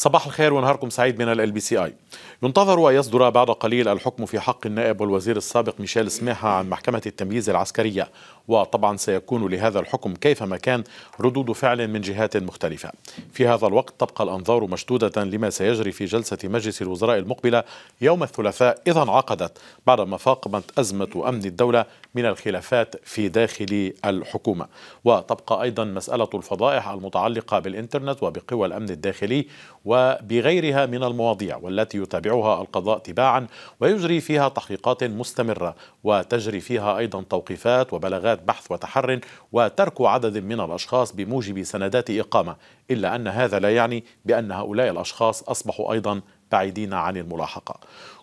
صباح الخير ونهاركم سعيد من ال بي سي اي. ينتظر ان يصدر بعد قليل الحكم في حق النائب والوزير السابق ميشيل سماحه عن محكمه التمييز العسكريه وطبعا سيكون لهذا الحكم كيفما كان ردود فعل من جهات مختلفة في هذا الوقت تبقى الأنظار مشدودة لما سيجري في جلسة مجلس الوزراء المقبلة يوم الثلاثاء إذا انعقدت بعدما فاقمت أزمة أمن الدولة من الخلافات في داخل الحكومة وتبقى أيضا مسألة الفضائح المتعلقة بالإنترنت وبقوى الأمن الداخلي وبغيرها من المواضيع والتي يتابعها القضاء تباعا ويجري فيها تحقيقات مستمرة وتجري فيها أيضا توقيفات وبلاغات عمليات بحث وتحر وترك عدد من الأشخاص بموجب سندات إقامة إلا أن هذا لا يعني بأن هؤلاء الأشخاص أصبحوا أيضا بعيدين عن الملاحقة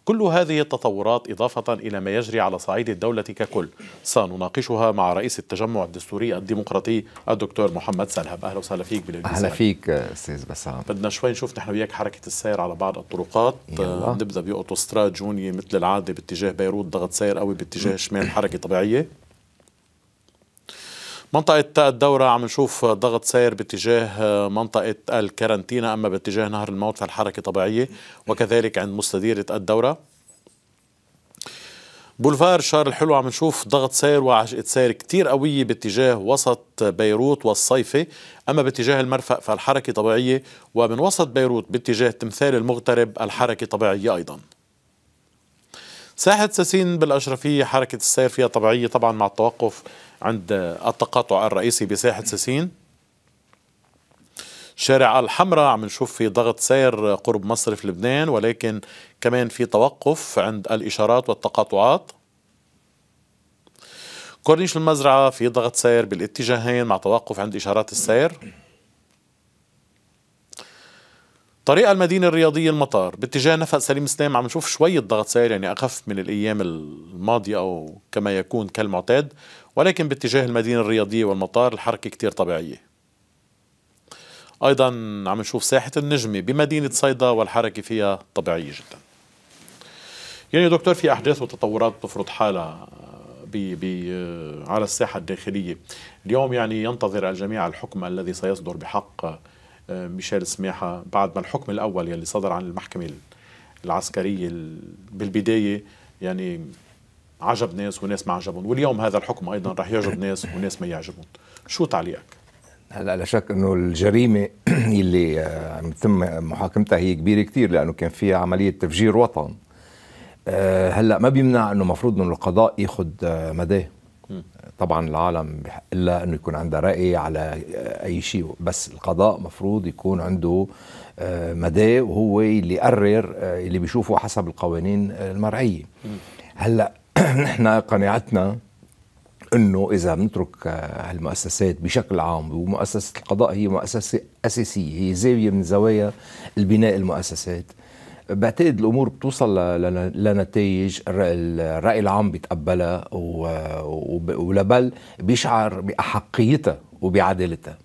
كل هذه التطورات إضافة إلى ما يجري على صعيد الدولة ككل سنناقشها مع رئيس التجمع الدستوري الديمقراطي الدكتور محمد سلهب أهلا وسهلا فيك بالإنجليزية أهلا فيك أستاذ بسام بدنا شوي نشوف نحن وياك حركة السير على بعض الطرقات يلا. نبدأ بأوتوستراد جوني مثل العادة باتجاه بيروت ضغط سير قوي باتجاه شمال حركة طبيعية منطقة الدورة عم نشوف ضغط سير باتجاه منطقة الكارنتينا أما باتجاه نهر الموت فالحركة طبيعية وكذلك عند مستديرة الدورة بولفار شار الحلو عم نشوف ضغط سير وعجقة سير كتير قوية باتجاه وسط بيروت والصيفة أما باتجاه المرفأ فالحركة طبيعية ومن وسط بيروت باتجاه تمثال المغترب الحركة طبيعية أيضاً ساحة ساسين بالأشرفية حركة السير فيها طبيعية طبعا مع التوقف عند التقاطع الرئيسي بساحة ساسين شارع الحمراء عم نشوف في ضغط سير قرب مصرف لبنان ولكن كمان في توقف عند الإشارات والتقاطعات كورنيش المزرعة في ضغط سير بالاتجاهين مع توقف عند إشارات السير طريق المدينة الرياضية المطار باتجاه نفق سليم سلام عم نشوف شوية ضغط سير يعني أخف من الأيام الماضية أو كما يكون كالمعتاد ولكن باتجاه المدينة الرياضية والمطار الحركة كتير طبيعية أيضا عم نشوف ساحة النجمة بمدينة صيدا والحركة فيها طبيعية جدا يعني دكتور في أحداث وتطورات تفرض حالها بي آه، بي آه، على الساحة الداخلية اليوم يعني ينتظر الجميع الحكم الذي سيصدر بحق آه، ميشيل سماحة بعد ما الحكم الأول يلي صدر عن المحكمة العسكرية بالبداية يعني عجب ناس وناس ما عجبهم واليوم هذا الحكم أيضا رح يعجب ناس وناس ما يعجبهم شو تعليقك؟ هلا لا شك انه الجريمه اللي آه، عم تم محاكمتها هي كبيره كثير لانه كان فيها عمليه تفجير وطن آه، هلا ما بيمنع انه مفروض انه القضاء ياخذ آه، مداه طبعا العالم بحق انه يكون عندها راي على اي شيء بس القضاء مفروض يكون عنده مداه وهو اللي يقرر اللي بيشوفه حسب القوانين المرعيه هلا نحن قناعتنا انه اذا بنترك آه، هالمؤسسات بشكل عام ومؤسسه القضاء هي مؤسسه اساسيه هي زاويه من زوايا البناء المؤسسات بعتقد الامور بتوصل لنتائج الراي العام بيتقبلها ولبل بيشعر باحقيتها وبعدالتها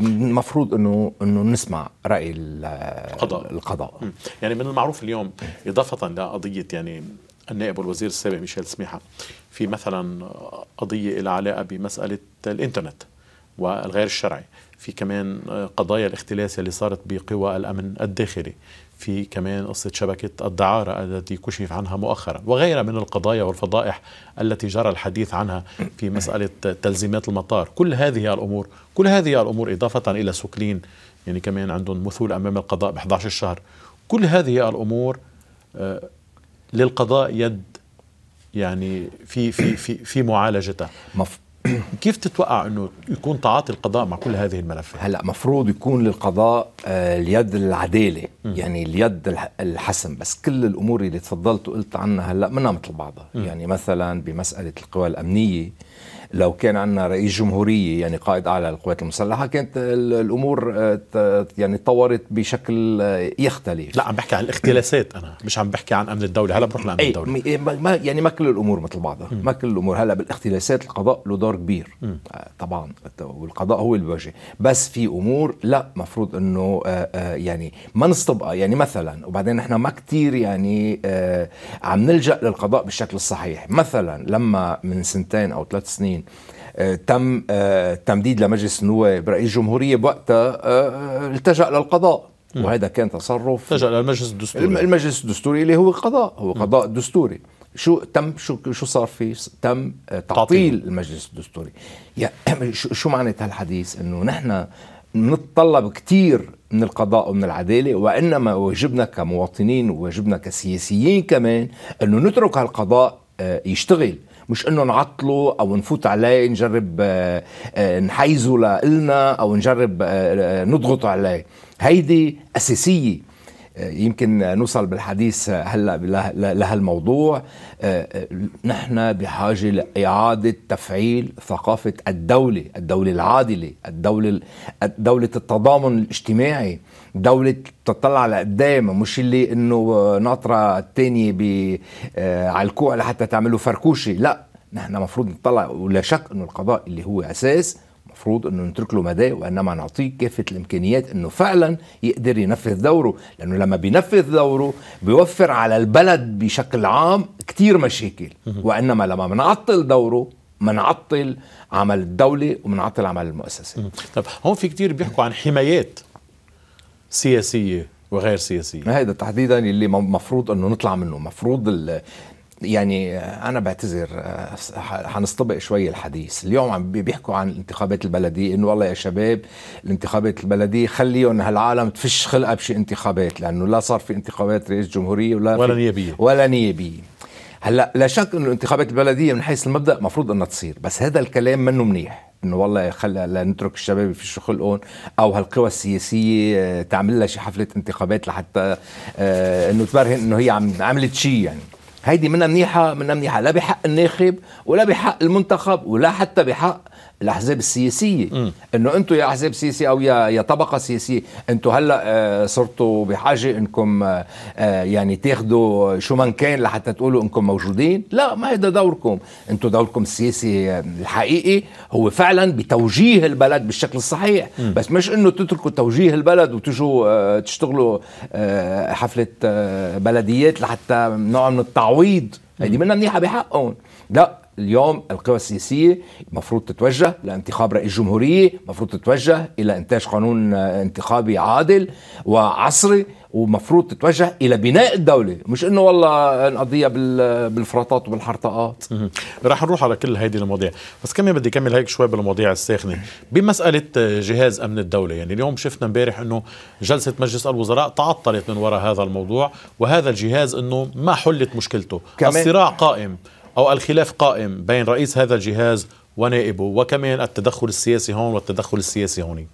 المفروض انه انه نسمع راي القضاء القضاء يعني من المعروف اليوم اضافه لقضيه يعني النائب والوزير السابق ميشيل سميحه في مثلا قضيه لها علاقه بمساله الانترنت والغير الشرعي في كمان قضايا الاختلاس اللي صارت بقوى الامن الداخلي في كمان قصة شبكة الدعارة التي كشف عنها مؤخرا وغيرها من القضايا والفضائح التي جرى الحديث عنها في مسألة تلزيمات المطار كل هذه الأمور كل هذه الأمور إضافة إلى سوكلين يعني كمان عندهم مثول أمام القضاء ب 11 شهر كل هذه الأمور آه، للقضاء يد يعني في في في في معالجتها مف... كيف تتوقع انه يكون تعاطي القضاء مع كل هذه الملفات؟ هلا مفروض يكون للقضاء آه، اليد العداله، يعني اليد الحسم، بس كل الامور اللي تفضلت وقلت عنها هلا منها مثل بعضها، يعني مثلا بمساله القوى الامنيه لو كان عندنا رئيس جمهوريه يعني قائد اعلى للقوات المسلحه كانت الامور آه، يعني تطورت بشكل آه، يختلف لا عم بحكي عن الاختلاسات انا مش عم بحكي عن امن الدوله هلا بنروح لامن الدوله يعني ما يعني ما كل الامور مثل بعضها ما كل الامور هلا بالاختلاسات القضاء له دور كبير آه، طبعا والقضاء هو اللي الوجه بس في امور لا مفروض انه يعني ما نستبقى يعني مثلا وبعدين نحن ما كثير يعني عم نلجا للقضاء بالشكل الصحيح مثلا لما من سنتين او ثلاث سنين 1980 آه، تم آه، تمديد لمجلس النواب رئيس الجمهوريه بوقتها آه، التجأ للقضاء وهذا كان تصرف التجأ للمجلس الدستوري المجلس الدستوري اللي هو قضاء هو قضاء دستوري شو تم شو شو صار في تم تعطيل, المجلس الدستوري يا شو معنى هالحديث انه نحن نتطلب كثير من القضاء ومن العدالة وإنما واجبنا كمواطنين وواجبنا كسياسيين كمان أنه نترك هالقضاء يشتغل مش انه نعطله او نفوت عليه نجرب آه، آه، نحيزه لنا او نجرب آه، نضغط عليه هيدي اساسيه يمكن نوصل بالحديث هلا لهالموضوع نحن بحاجه لاعاده تفعيل ثقافه الدوله، الدوله العادله، الدوله دوله التضامن الاجتماعي، دولة تطلع لقدام مش اللي انه ناطرة الثانية آه، على الكوع لحتى تعملوا فركوشة لا نحن مفروض نطلع ولا شك انه القضاء اللي هو اساس المفروض انه نترك له مدى وانما نعطيه كافه الامكانيات انه فعلا يقدر ينفذ دوره لانه لما بينفذ دوره بيوفر على البلد بشكل عام كتير مشاكل وانما لما بنعطل دوره منعطل عمل الدولة ومنعطل عمل المؤسسة طب هون في كتير بيحكوا عن حمايات سياسيه وغير سياسيه هذا تحديدا اللي مفروض انه نطلع منه مفروض يعني انا بعتذر آه، حنستبق شوي الحديث اليوم عم بيحكوا عن الانتخابات البلديه انه والله يا شباب الانتخابات البلديه خليهم هالعالم تفش خلقها بشي انتخابات لانه لا صار في انتخابات رئيس جمهوريه ولا ولا نيابيه ولا نيابيه هلا لا شك انه الانتخابات البلديه من حيث المبدا مفروض انها تصير بس هذا الكلام منه منيح انه والله خلى لا نترك الشباب يفشوا خلقهم او هالقوى السياسيه آه، تعمل لها شي حفله انتخابات لحتى آه، انه تبرهن انه هي عم عملت شيء يعني هيدي منها منيحه منها منيحه لا بحق الناخب ولا بحق المنتخب ولا حتى بحق الاحزاب السياسيه انه انتم يا احزاب سياسيه او يا يا طبقه سياسيه انتم هلا آه، صرتوا بحاجه انكم آه، آه، يعني تاخذوا شو من كان لحتى تقولوا انكم موجودين لا ما هيدا دوركم انتم دوركم السياسي الحقيقي هو فعلا بتوجيه البلد بالشكل الصحيح م. بس مش انه تتركوا توجيه البلد وتجوا تشتغلوا حفله بلديات لحتى نوع من التعويض هيدي منا منيحه بحقهم لا اليوم القوى السياسية المفروض تتوجه لانتخاب رئيس جمهورية المفروض تتوجه إلى إنتاج قانون انتخابي عادل وعصري ومفروض تتوجه الى بناء الدوله مش انه والله نقضيها بالفرطات وبالحرطقات راح نروح على كل هيدي المواضيع بس كمان بدي كمل هيك شوي بالمواضيع الساخنه بمساله جهاز امن الدوله يعني اليوم شفنا امبارح انه جلسه مجلس الوزراء تعطلت من وراء هذا الموضوع وهذا الجهاز انه ما حلت مشكلته الصراع قائم أو الخلاف قائم بين رئيس هذا الجهاز ونائبه وكمان التدخل السياسي هون والتدخل السياسي هوني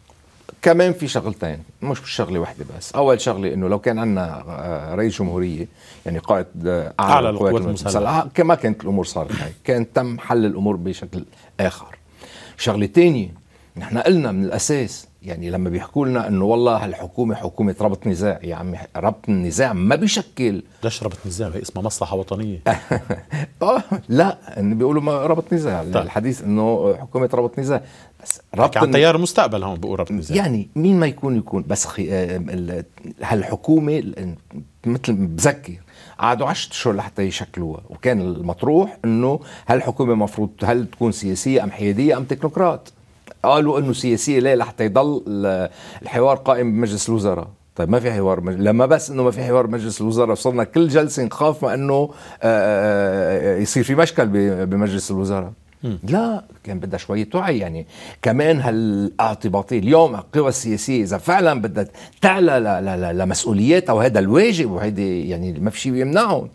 كمان في شغلتين مش شغله واحده بس اول شغله انه لو كان عندنا آه، رئيس جمهوريه يعني قائد آه، اعلى القوات المسلحه آه، كما كانت الامور صارت هي كان تم حل الامور بشكل اخر شغله ثانيه نحن قلنا من الاساس يعني لما بيحكوا لنا انه والله الحكومه حكومه ربط نزاع يا عمي ربط النزاع ما بيشكل ليش ربط نزاع هي اسمها مصلحه وطنيه اه لا ان بيقولوا ما ربط نزاع طيب. الحديث انه حكومه ربط نزاع بس ربط عن تيار المستقبل هون بيقول ربط نزاع يعني مين ما يكون يكون بس خي... هالحكومه آه، مثل بذكر قعدوا 10 اشهر لحتى يشكلوها وكان المطروح انه هالحكومه المفروض هل تكون سياسيه ام حياديه ام تكنوقراط قالوا انه سياسيه ليه لحتى يضل الحوار قائم بمجلس الوزراء طيب ما في حوار مج... لما بس انه ما في حوار مجلس الوزراء صرنا كل جلسه نخاف ما انه يصير في مشكل بمجلس الوزراء م. لا كان بدها شوية وعي يعني كمان هالاعتباطية اليوم القوى السياسية إذا فعلا بدها تعلى لمسؤولياتها وهذا الواجب وهيدي يعني ما في شيء يمنعهم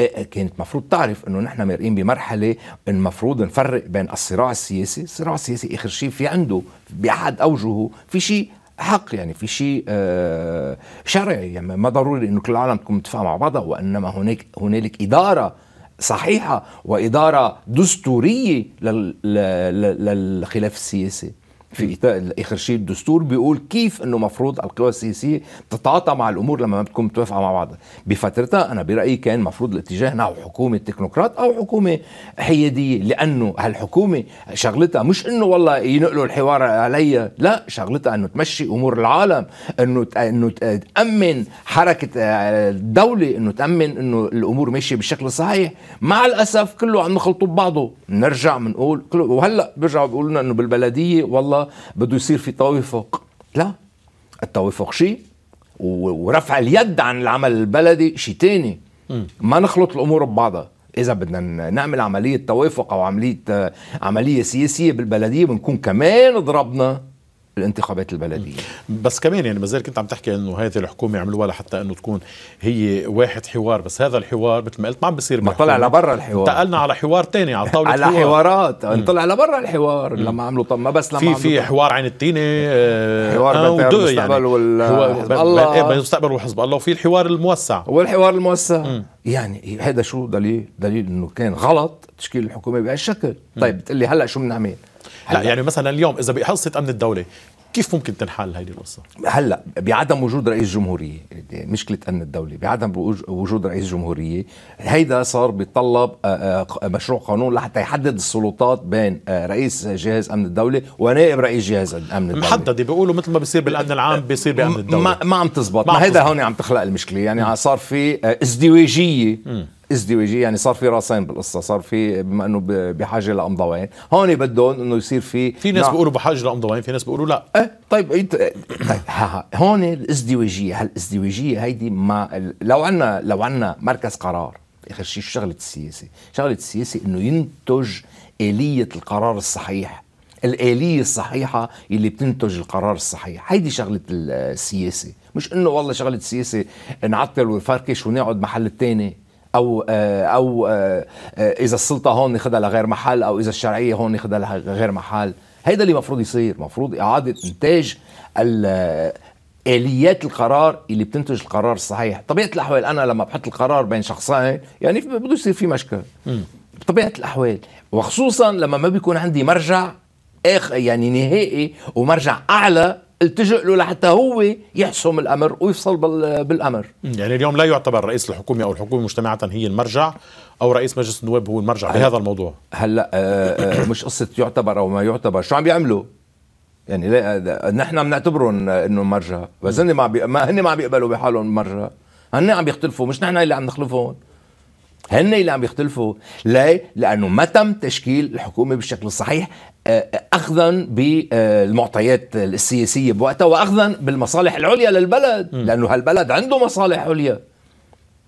إيه، إيه، كانت المفروض تعرف انه نحن مرقين بمرحله المفروض نفرق بين الصراع السياسي، الصراع السياسي اخر شيء في عنده باحد اوجهه في شيء حق يعني في شيء آه، شرعي يعني ما ضروري انه كل العالم تكون متفقه مع بعضها وانما هناك هنالك اداره صحيحه واداره دستوريه للخلاف السياسي في اخر شيء الدستور بيقول كيف أنه مفروض القوى السياسية تتعاطى مع الأمور لما ما بتكون متوافقة مع بعضها بفترتها أنا برأيي كان مفروض الاتجاه نحو حكومة تكنوقراط أو حكومة حيادية لأنه هالحكومة شغلتها مش أنه والله ينقلوا الحوار علي لا شغلتها أنه تمشي أمور العالم أنه أنه تأمن حركة آه، الدولة أنه تأمن أنه الأمور ماشية بالشكل الصحيح مع الأسف كله عم يخلطوا ببعضه نرجع بنقول وهلا بيرجعوا بيقولوا لنا أنه بالبلدية والله بده يصير في توافق لا التوافق شيء ورفع اليد عن العمل البلدي شيء تاني ما نخلط الامور ببعضها اذا بدنا نعمل عمليه توافق او عمليه آه، عمليه سياسيه بالبلديه بنكون كمان ضربنا الانتخابات البلديه بس كمان يعني ما زالك انت عم تحكي انه هذه الحكومه عملوها لحتى انه تكون هي واحد حوار بس هذا الحوار مثل ما قلت ما عم بصير ما طلع لبرا الحوار انتقلنا على حوار تاني على طاوله على حوار. حوارات طلع لبرا الحوار لما عملوا طب ما بس لما في في حوار عن التيني آه، حوار آه بين المستقبل يعني وال الله بين إيه، المستقبل وحزب الله وفي الحوار الموسع والحوار الموسع مم. يعني هذا شو دليل دليل انه كان غلط تشكيل الحكومه بهالشكل طيب بتقول لي هلا شو بنعمل هلا يعني مثلا اليوم اذا بحصه امن الدوله كيف ممكن تنحل هذه القصة؟ هلا بعدم وجود رئيس جمهورية مشكلة أمن الدولة بعدم وجود رئيس جمهورية هيدا صار بيتطلب آه، آه، مشروع قانون لحتى يحدد السلطات بين آه، رئيس جهاز أمن الدولة ونائب رئيس جهاز أمن الدولة محددة بيقولوا مثل ما بيصير بالأمن العام بيصير بأمن الدولة ما, ما عم تزبط ما, ما هيدا هون عم تخلق المشكلة يعني صار في ازدواجية ازدواجيه يعني صار في راسين بالقصه صار في بما انه بحاجه لامضوين هون بدهم انه يصير في في ناس نعم. بيقولوا بحاجه لامضوين في ناس بيقولوا لا اه طيب انت طيب ها ها هون الازدواجيه هالازدواجيه هيدي ما لو عنا لو عنا مركز قرار اخر شيء شغله السياسي شغله السياسي انه ينتج اليه القرار الصحيح الآلية الصحيحة اللي بتنتج القرار الصحيح هيدي شغلة السياسة مش انه والله شغلة السياسة نعطل ونفركش ونقعد محل التاني او آه، او آه، آه، اذا السلطه هون ناخدها لغير محل او اذا الشرعيه هون ناخدها لغير محل هيدا اللي المفروض يصير مفروض اعاده انتاج اليات القرار اللي بتنتج القرار الصحيح طبيعه الاحوال انا لما بحط القرار بين شخصين يعني بده يصير في مشكل بطبيعه الاحوال وخصوصا لما ما بيكون عندي مرجع اخ يعني نهائي ومرجع اعلى التجئ له لحتى هو يحسم الامر ويفصل بالامر يعني اليوم لا يعتبر رئيس الحكومه او الحكومه مجتمعه هي المرجع او رئيس مجلس النواب هو المرجع بهذا الموضوع هلا هل آه، آه، مش قصه يعتبر او ما يعتبر شو عم بيعملوا يعني لا آه، نحن بنعتبرهم انه مرجع بس هن ما بي... ما هن ما بيقبلوا بحالهم مرجع هن عم بيختلفوا مش نحن اللي عم نخلفهم هن اللي عم بيختلفوا ليه؟ لانه ما تم تشكيل الحكومه بالشكل الصحيح اخذا بالمعطيات السياسيه بوقتها واخذا بالمصالح العليا للبلد لانه هالبلد عنده مصالح عليا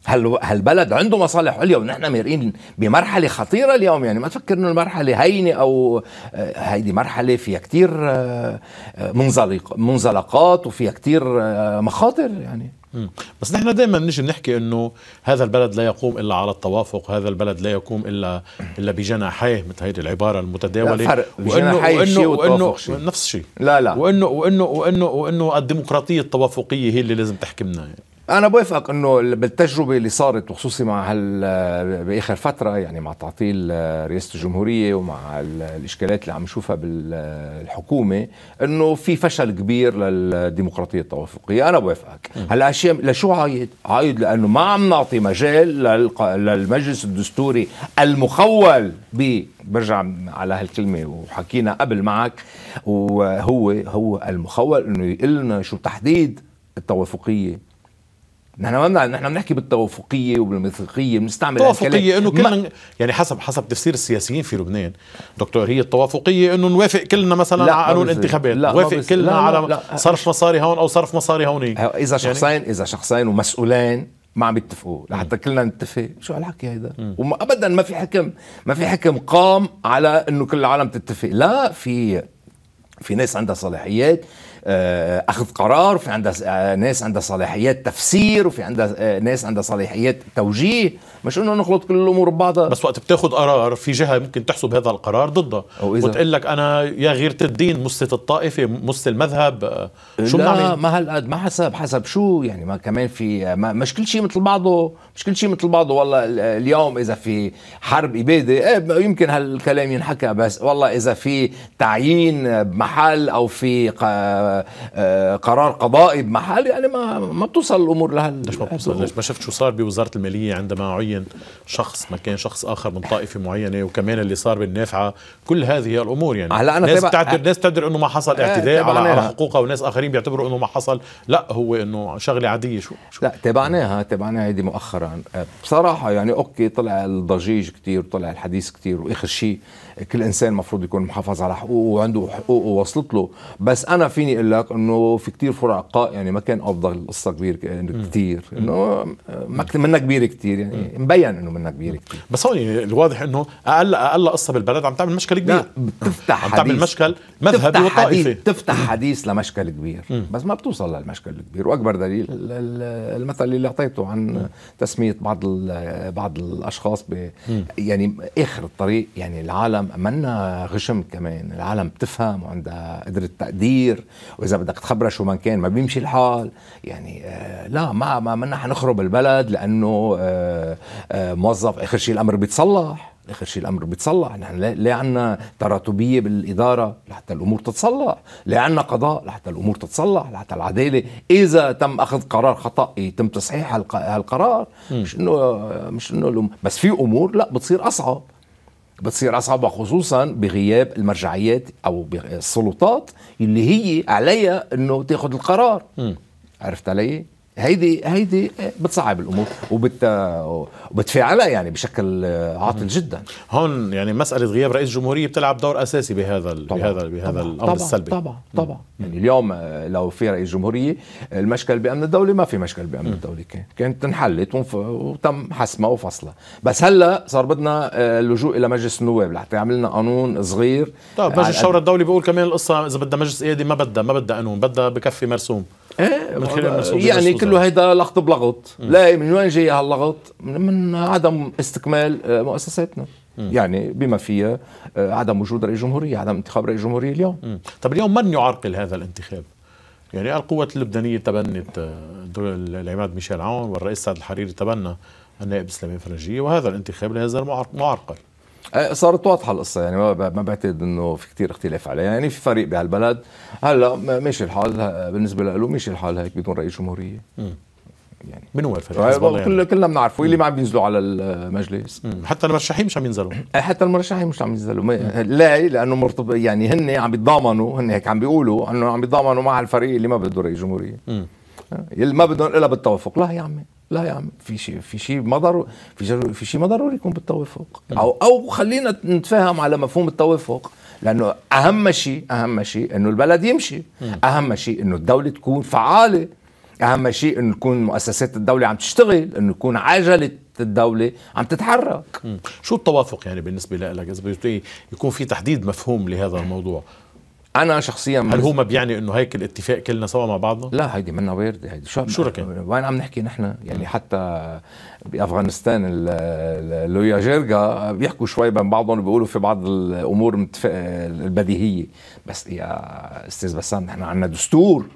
هل هالبلد عنده مصالح عليا ونحن مرئين بمرحله خطيره اليوم يعني ما تفكر انه المرحله هينه او آه، هيدي مرحله فيها كثير آه، آه، منزلق منزلقات وفيها كثير مخاطر يعني بس نحن دائما بنيجي نحكي انه هذا البلد لا يقوم الا على التوافق، هذا البلد لا يقوم الا الا بجناحيه مثل هيدي العباره المتداوله وانه وانه شي. نفس الشيء لا لا وانه وانه وانه وانه الديمقراطيه التوافقيه هي اللي لازم تحكمنا يعني انا بوافقك انه بالتجربه اللي صارت وخصوصي مع هال آه، باخر فتره يعني مع تعطيل آه، رئاسه الجمهوريه ومع الاشكالات اللي عم نشوفها بالحكومه آه، انه في فشل كبير للديمقراطيه التوافقيه انا بوافقك هلا اشياء لشو عايد عايد لانه ما عم نعطي مجال للمجلس الدستوري المخول ب برجع على هالكلمه وحكينا قبل معك وهو هو المخول انه يقول لنا شو تحديد التوافقيه نحن ما نحن بنحكي بالتوافقيه وبالميثاقيه بنستعمل التوافقيه انه كل من يعني حسب حسب تفسير السياسيين في لبنان دكتور هي التوافقيه انه نوافق كلنا مثلا لا على قانون الانتخابات لا نوافق كلنا لا على لا صرف مصاري هون او صرف مصاري هون اذا يعني شخصين يعني اذا شخصين ومسؤولين ما عم يتفقوا لحتى كلنا نتفق شو هالحكي هيدا ابدا ما في حكم ما في حكم قام على انه كل العالم تتفق لا في في ناس عندها صلاحيات آه، اخذ قرار وفي عندها آه، ناس عندها صلاحيات تفسير وفي عندها آه، ناس عندها صلاحيات توجيه مش انه نخلط كل الامور ببعضها بس وقت بتاخذ قرار في جهه ممكن تحسب هذا القرار ضده وتقول لك انا يا غيره الدين مسلت الطائفه مسلت المذهب شو لا ما هالقد ما حسب حسب شو يعني ما كمان في ما مش كل شيء مثل بعضه مش كل شيء مثل بعضه والله اليوم اذا في حرب اباده ايه يمكن هالكلام ينحكى بس والله اذا في تعيين بمحل او في قرار قضائي بمحل يعني ما ما بتوصل الامور لها ليش ما بتوصل ما شفت شو صار بوزاره الماليه عندما عين شخص مكان شخص اخر من طائفه معينه وكمان اللي صار بالنافعه كل هذه الامور يعني هلا انا ناس بتعتبر ناس تعتبر انه ما حصل إيه، اعتداء على, على حقوقها وناس اخرين بيعتبروا انه ما حصل لا هو انه شغله عاديه شو, شو لا تابعناها تابعناها هيدي مؤخرا بصراحه يعني اوكي طلع الضجيج كثير وطلع الحديث كثير واخر شيء كل انسان المفروض يكون محافظ على حقوقه وعنده حقوقه وصلت له بس انا فيني اقول لك انه في كتير فرقاء يعني ما كان افضل القصه كبير كثير انه ما منا كبيره كثير يعني مبين انه منا كبيره كثير بس هون يعني الواضح انه اقل اقل قصه بالبلد عم تعمل مشكل كبير بتفتح عم تعمل مشكل مذهبي وطائفي بتفتح حديث لمشكل كبير بس ما بتوصل للمشكل الكبير واكبر دليل المثل اللي اعطيته عن تسميه بعض بعض الاشخاص يعني اخر الطريق يعني العالم العالم منا غشم كمان العالم بتفهم وعندها قدرة تقدير وإذا بدك تخبرها شو ما كان ما بيمشي الحال يعني آه، لا ما ما منا حنخرب البلد لأنه آه، آه، موظف آخر شيء الأمر بيتصلح اخر شيء الامر بيتصلح نحن ليه عنا تراتبيه بالاداره لحتى الامور تتصلح ليه عنا قضاء لحتى الامور تتصلح لحتى العداله اذا تم اخذ قرار خطا يتم إيه، تصحيح هالقرار مش انه مش انه بس في امور لا بتصير اصعب بتصير أصعب خصوصا بغياب المرجعيات أو السلطات اللي هي عليها أنه تاخذ القرار م. عرفت علي؟ هيدي هيدي بتصعب الامور وبت وبتفاعلها يعني بشكل عاطل جدا هون يعني مساله غياب رئيس جمهوريه بتلعب دور اساسي بهذا طبعًا بهذا طبعًا بهذا طبعًا الامر طبعًا السلبي طبعا طبعا يعني اليوم آه، لو في رئيس جمهوريه المشكل بامن الدوله ما في مشكل بامن الدوله كان كانت انحلت وتم حسمها وفصلها بس هلا صار بدنا آه، اللجوء الى مجلس النواب لحتى يعمل لنا قانون صغير طيب مجلس الشورى الدولي بيقول كمان القصه اذا بدها مجلس قيادي ما بدها ما بدها قانون بدها بكفي مرسوم ايه يعني كله هيدا لغط بلغط لا من وين جاي هاللغط من عدم استكمال آه، مؤسساتنا يعني بما فيها آه، عدم وجود رئيس جمهورية عدم انتخاب رئيس جمهورية اليوم طب اليوم من يعرقل هذا الانتخاب يعني القوات اللبنانية تبنت آه، العماد ميشيل عون والرئيس سعد الحريري تبنى النائب السلمي الفرنجية وهذا الانتخاب لهذا معرقل آه، صارت واضحه القصه يعني ما بعتقد انه في كثير اختلاف عليها يعني في فريق بهالبلد هلا ماشي الحال بالنسبه له ماشي الحال هيك بدون رئيس جمهوريه يعني من هو الفريق آه، كل يعني. كلنا بنعرفه اللي ما عم بينزلوا على المجلس مم. حتى المرشحين مش عم ينزلوا آه، حتى المرشحين مش عم ينزلوا لا لانه مرتب يعني هن عم بيتضامنوا هن هيك عم بيقولوا انه عم بيتضامنوا مع الفريق اللي ما بده رئيس جمهوريه اللي ما بدهم الا بالتوافق لا يا عمي لا يا عم في شيء في شيء ما ضروري في شيء في شيء ما ضروري يكون بالتوافق او او خلينا نتفاهم على مفهوم التوافق لانه اهم شيء اهم شيء انه البلد يمشي اهم شيء انه الدوله تكون فعاله اهم شيء انه تكون مؤسسات الدوله عم تشتغل انه يكون عجله الدولة عم تتحرك مم. شو التوافق يعني بالنسبة لك إذا يكون في تحديد مفهوم لهذا الموضوع انا شخصيا هل هو ما بيعني انه هيك الاتفاق كلنا سوا مع بعضنا؟ لا هيدي منا وارده هيدي شو شركاء وين عم نحكي نحن يعني حتى بافغانستان اللويا جيرجا بيحكوا شوي بين بعضهم وبيقولوا في بعض الامور البديهيه بس يا استاذ بسام نحن عندنا دستور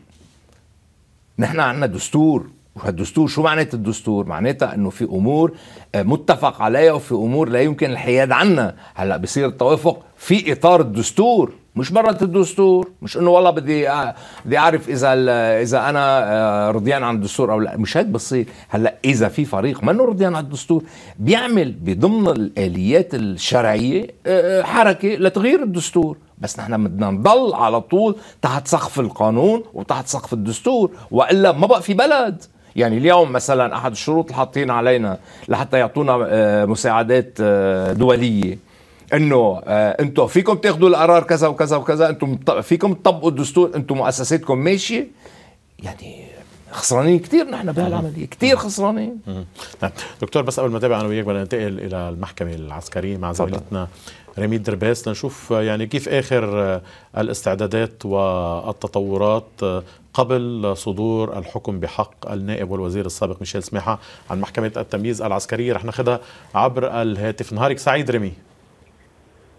نحن عندنا دستور وهالدستور شو معناته الدستور؟ معناتها انه في امور آه، متفق عليها وفي امور لا يمكن الحياد عنها، هلا بصير التوافق في اطار الدستور مش مرة الدستور مش انه والله بدي بدي اعرف اذا اذا انا آه، رضيان عن الدستور او لا مش هيك بصير هلا اذا في فريق منه رضيان عن الدستور بيعمل بضمن الاليات الشرعيه آه، آه، حركه لتغيير الدستور بس نحن بدنا نضل على طول تحت سقف القانون وتحت سقف الدستور والا ما بقى في بلد يعني اليوم مثلا احد الشروط اللي حاطين علينا لحتى يعطونا مساعدات دوليه انه آه، انتم فيكم تاخذوا القرار كذا وكذا وكذا انتم فيكم تطبقوا الدستور انتم مؤسساتكم ماشيه يعني خسرانين كثير نحن بهالعمليه كثير خسرانين طيب دكتور بس قبل ما تابع انا وياك بدنا ننتقل الى المحكمه العسكريه مع زميلتنا رميد درباس لنشوف يعني كيف اخر آه، الاستعدادات والتطورات آه، قبل صدور الحكم بحق النائب والوزير السابق ميشيل سماحه عن محكمه التمييز العسكريه رح ناخذها عبر الهاتف نهارك سعيد ريمي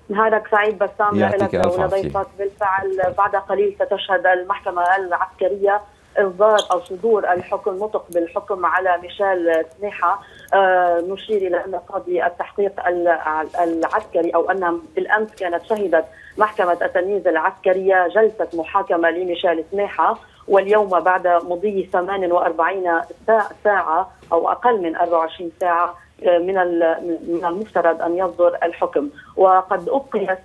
نهارك سعيد بسام لك ولضيفك بالفعل بعد قليل ستشهد المحكمة العسكرية إصدار أو صدور الحكم نطق بالحكم على ميشيل سنيحة آه، نشير إلى أن قاضي التحقيق العسكري أو أن بالأمس كانت شهدت محكمة التمييز العسكرية جلسة محاكمة لميشيل سنيحة واليوم بعد مضي 48 ساعة أو أقل من 24 ساعة من من المفترض ان يصدر الحكم وقد ابقيت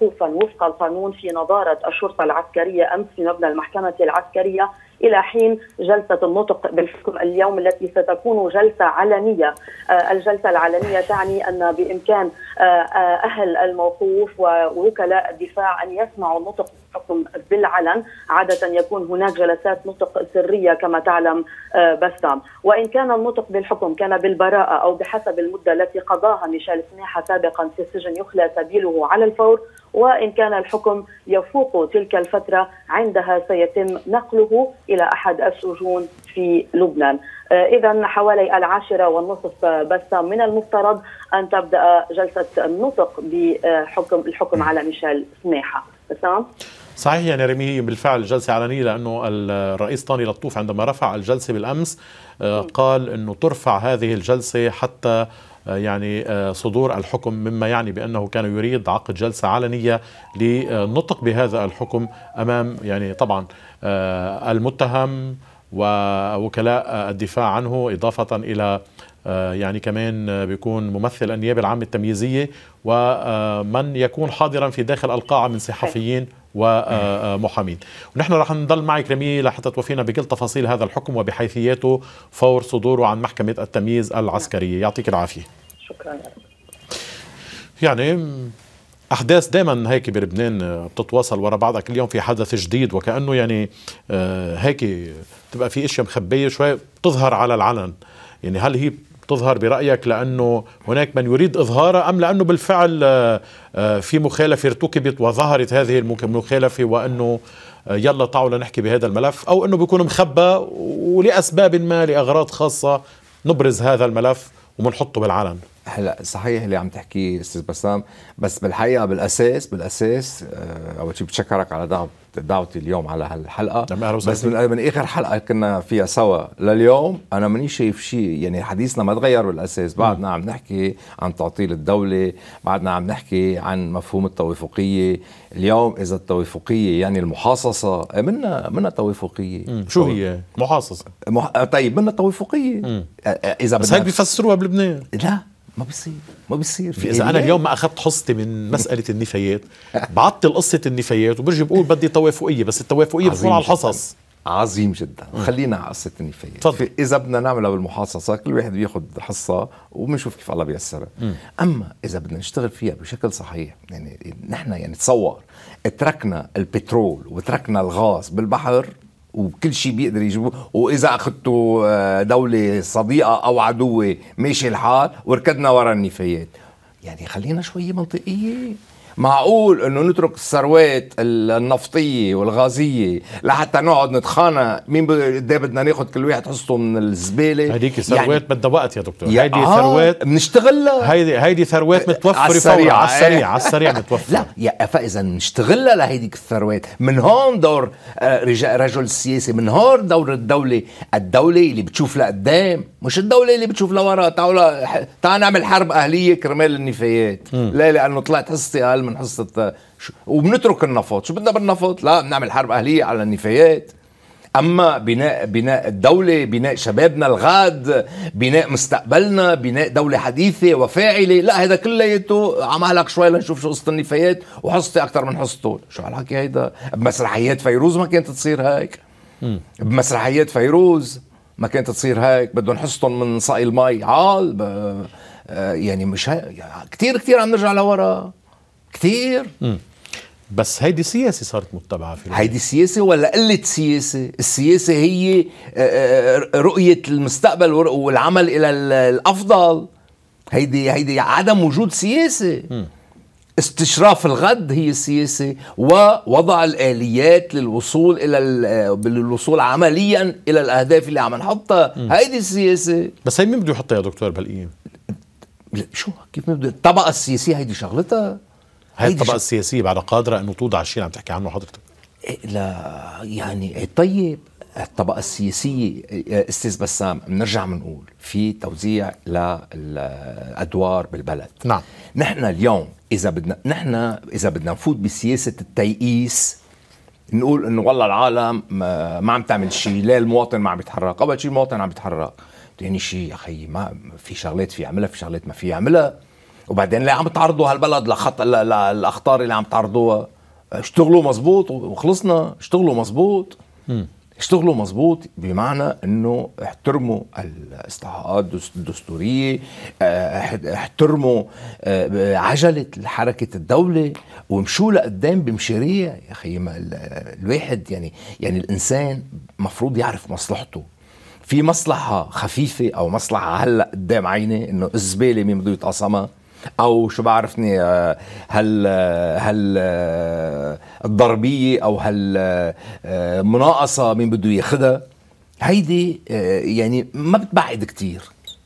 وفقا وفق القانون في نظاره الشرطه العسكريه امس في مبنى المحكمه العسكريه إلى حين جلسة النطق بالحكم اليوم التي ستكون جلسة علنية آه، الجلسة العلنية تعني أن بإمكان آه، آه، أهل الموقوف ووكلاء الدفاع أن يسمعوا النطق الحكم بالعلن عادة يكون هناك جلسات نطق سرية كما تعلم بسام وإن كان النطق بالحكم كان بالبراءة أو بحسب المدة التي قضاها ميشيل سماحة سابقا في السجن يخلى سبيله على الفور وإن كان الحكم يفوق تلك الفترة عندها سيتم نقله إلى أحد السجون في لبنان آه، إذا حوالي العاشرة والنصف بس من المفترض أن تبدأ جلسة النطق بحكم الحكم على ميشيل سماحة بسام صحيح يعني رمي هي بالفعل جلسة علنية لأنه الرئيس طاني لطوف عندما رفع الجلسة بالأمس آه، قال أنه ترفع هذه الجلسة حتى آه، يعني آه، صدور الحكم مما يعني بأنه كان يريد عقد جلسة علنية للنطق بهذا الحكم أمام يعني طبعا المتهم ووكلاء الدفاع عنه إضافة إلى يعني كمان بيكون ممثل النيابة العامة التمييزية ومن يكون حاضرا في داخل القاعة من صحفيين ومحامين ونحن رح نضل معك رمي لحتى توفينا بكل تفاصيل هذا الحكم وبحيثياته فور صدوره عن محكمة التمييز العسكرية يعطيك العافية شكرا يعني احداث دائما هيك بلبنان آه، بتتواصل ورا بعضها كل يوم في حدث جديد وكانه يعني آه، هيك بتبقى في اشياء مخبيه شوي بتظهر على العلن يعني هل هي تظهر برأيك لأنه هناك من يريد إظهارها أم لأنه بالفعل آه، آه، في مخالفة ارتكبت وظهرت هذه المخالفة وأنه آه، يلا تعالوا نحكي بهذا الملف أو أنه بيكون مخبى ولأسباب ما لأغراض خاصة نبرز هذا الملف ومنحطه بالعلن هلا صحيح اللي عم تحكيه استاذ بسام بس بالحقيقه بالاساس بالاساس آه، اول شيء بتشكرك على دعوه دعوتي اليوم على هالحلقه بس من, من اخر حلقه كنا فيها سوا لليوم انا ماني شايف شيء يعني حديثنا ما تغير بالاساس بعدنا عم نحكي عن تعطيل الدوله بعدنا عم نحكي عن مفهوم التوافقيه اليوم اذا التوافقيه يعني المحاصصه إيه، منا منا توافقيه شو هي محاصصه مح... طيب منا توافقيه اذا بس هيك بيفسروها بلبنان لا ما بيصير ما بيصير في يعني اذا انا اليوم ما اخذت حصتي من مساله النفايات بعطل قصه النفايات وبرجي بقول بدي توافقيه بس التوافقيه بتكون على الحصص عظيم جدا خلينا على قصه النفايات تفضل اذا بدنا نعملها بالمحاصصه كل واحد بياخذ حصه وبنشوف كيف الله بيسرها اما اذا بدنا نشتغل فيها بشكل صحيح يعني نحن يعني تصور تركنا البترول وتركنا الغاز بالبحر وكل شيء بيقدر يجيبه واذا اخذته آه، دوله صديقه او عدوه ماشي الحال وركضنا ورا النفايات يعني خلينا شوي منطقيه معقول انه نترك الثروات النفطيه والغازيه لحتى نقعد نتخانق مين قد إيه بدنا ناخذ كل واحد حصته من الزباله هذيك يعني الثروات يعني بدها وقت يا دكتور هيدي آه ثروات بنشتغلها هيدي هيدي ثروات متوفره على إيه. السريع على السريع متوفره لا يا فاذا بنشتغلها لهيديك الثروات من هون دور آه، رجل السياسي من هون دور الدوله الدوله اللي بتشوف لقدام مش الدوله اللي بتشوف لورا تعال تعال نعمل حرب اهليه كرمال النفايات لا لانه طلعت حصتي اقل من حصه آه، وبنترك النفط شو بدنا بالنفط لا بنعمل حرب اهليه على النفايات اما بناء بناء الدوله بناء شبابنا الغاد بناء مستقبلنا بناء دوله حديثه وفاعله لا هذا كلياته عمالك شوي لنشوف شو قصه النفايات وحصتي اكثر من حصته شو هالحكي هيدا بمسرحيات فيروز ما كانت تصير هيك بمسرحيات فيروز ما كانت تصير هيك بدهم حصتهم من صقي المي عال آه، يعني مش هيك يعني كثير كثير عم نرجع لورا كثير بس هيدي سياسة صارت متبعة في هيدي سياسة ولا قلة سياسة السياسة هي آه، آه، آه، رؤية المستقبل والعمل إلى الأفضل هيدي هيدي عدم وجود سياسة م. استشراف الغد هي السياسة ووضع الآليات للوصول إلى للوصول عمليا إلى الأهداف اللي عم نحطها هيدي السياسة بس هي مين بده يحطها يا دكتور بالقيم شو كيف بده الطبقة السياسية هيدي شغلتها هاي الطبقه السياسيه بعد قادره انه توضع الشيء اللي عم تحكي عنه حضرتك إيه، لا يعني إيه، طيب الطبقة السياسية إيه، استاذ بسام بنرجع بنقول في توزيع للادوار بالبلد نعم نحن اليوم اذا بدنا نحن اذا بدنا نفوت بسياسة التيئيس نقول انه والله العالم ما عم تعمل شيء، ليه المواطن ما عم يتحرك؟ اول شيء المواطن عم يتحرك، ثاني شيء يا اخي ما في شغلات في يعملها في شغلات ما في يعملها وبعدين ليه عم تعرضوا هالبلد لخط للاخطار اللي عم تعرضوها اشتغلوا مزبوط وخلصنا اشتغلوا مزبوط اشتغلوا مزبوط بمعنى انه احترموا الاصلاحات الدستوريه آه، احترموا آه، عجله حركه الدوله ومشوا لقدام بمشاريع يا اخي الواحد يعني يعني الانسان مفروض يعرف مصلحته في مصلحة خفيفة أو مصلحة هلا قدام عيني إنه الزبالة مين بده يتقاسمها او شو بعرفني هال آه، هال آه، آه، الضربيه او هال مناقصه مين بده ياخذها هيدي يعني ما بتبعد كتير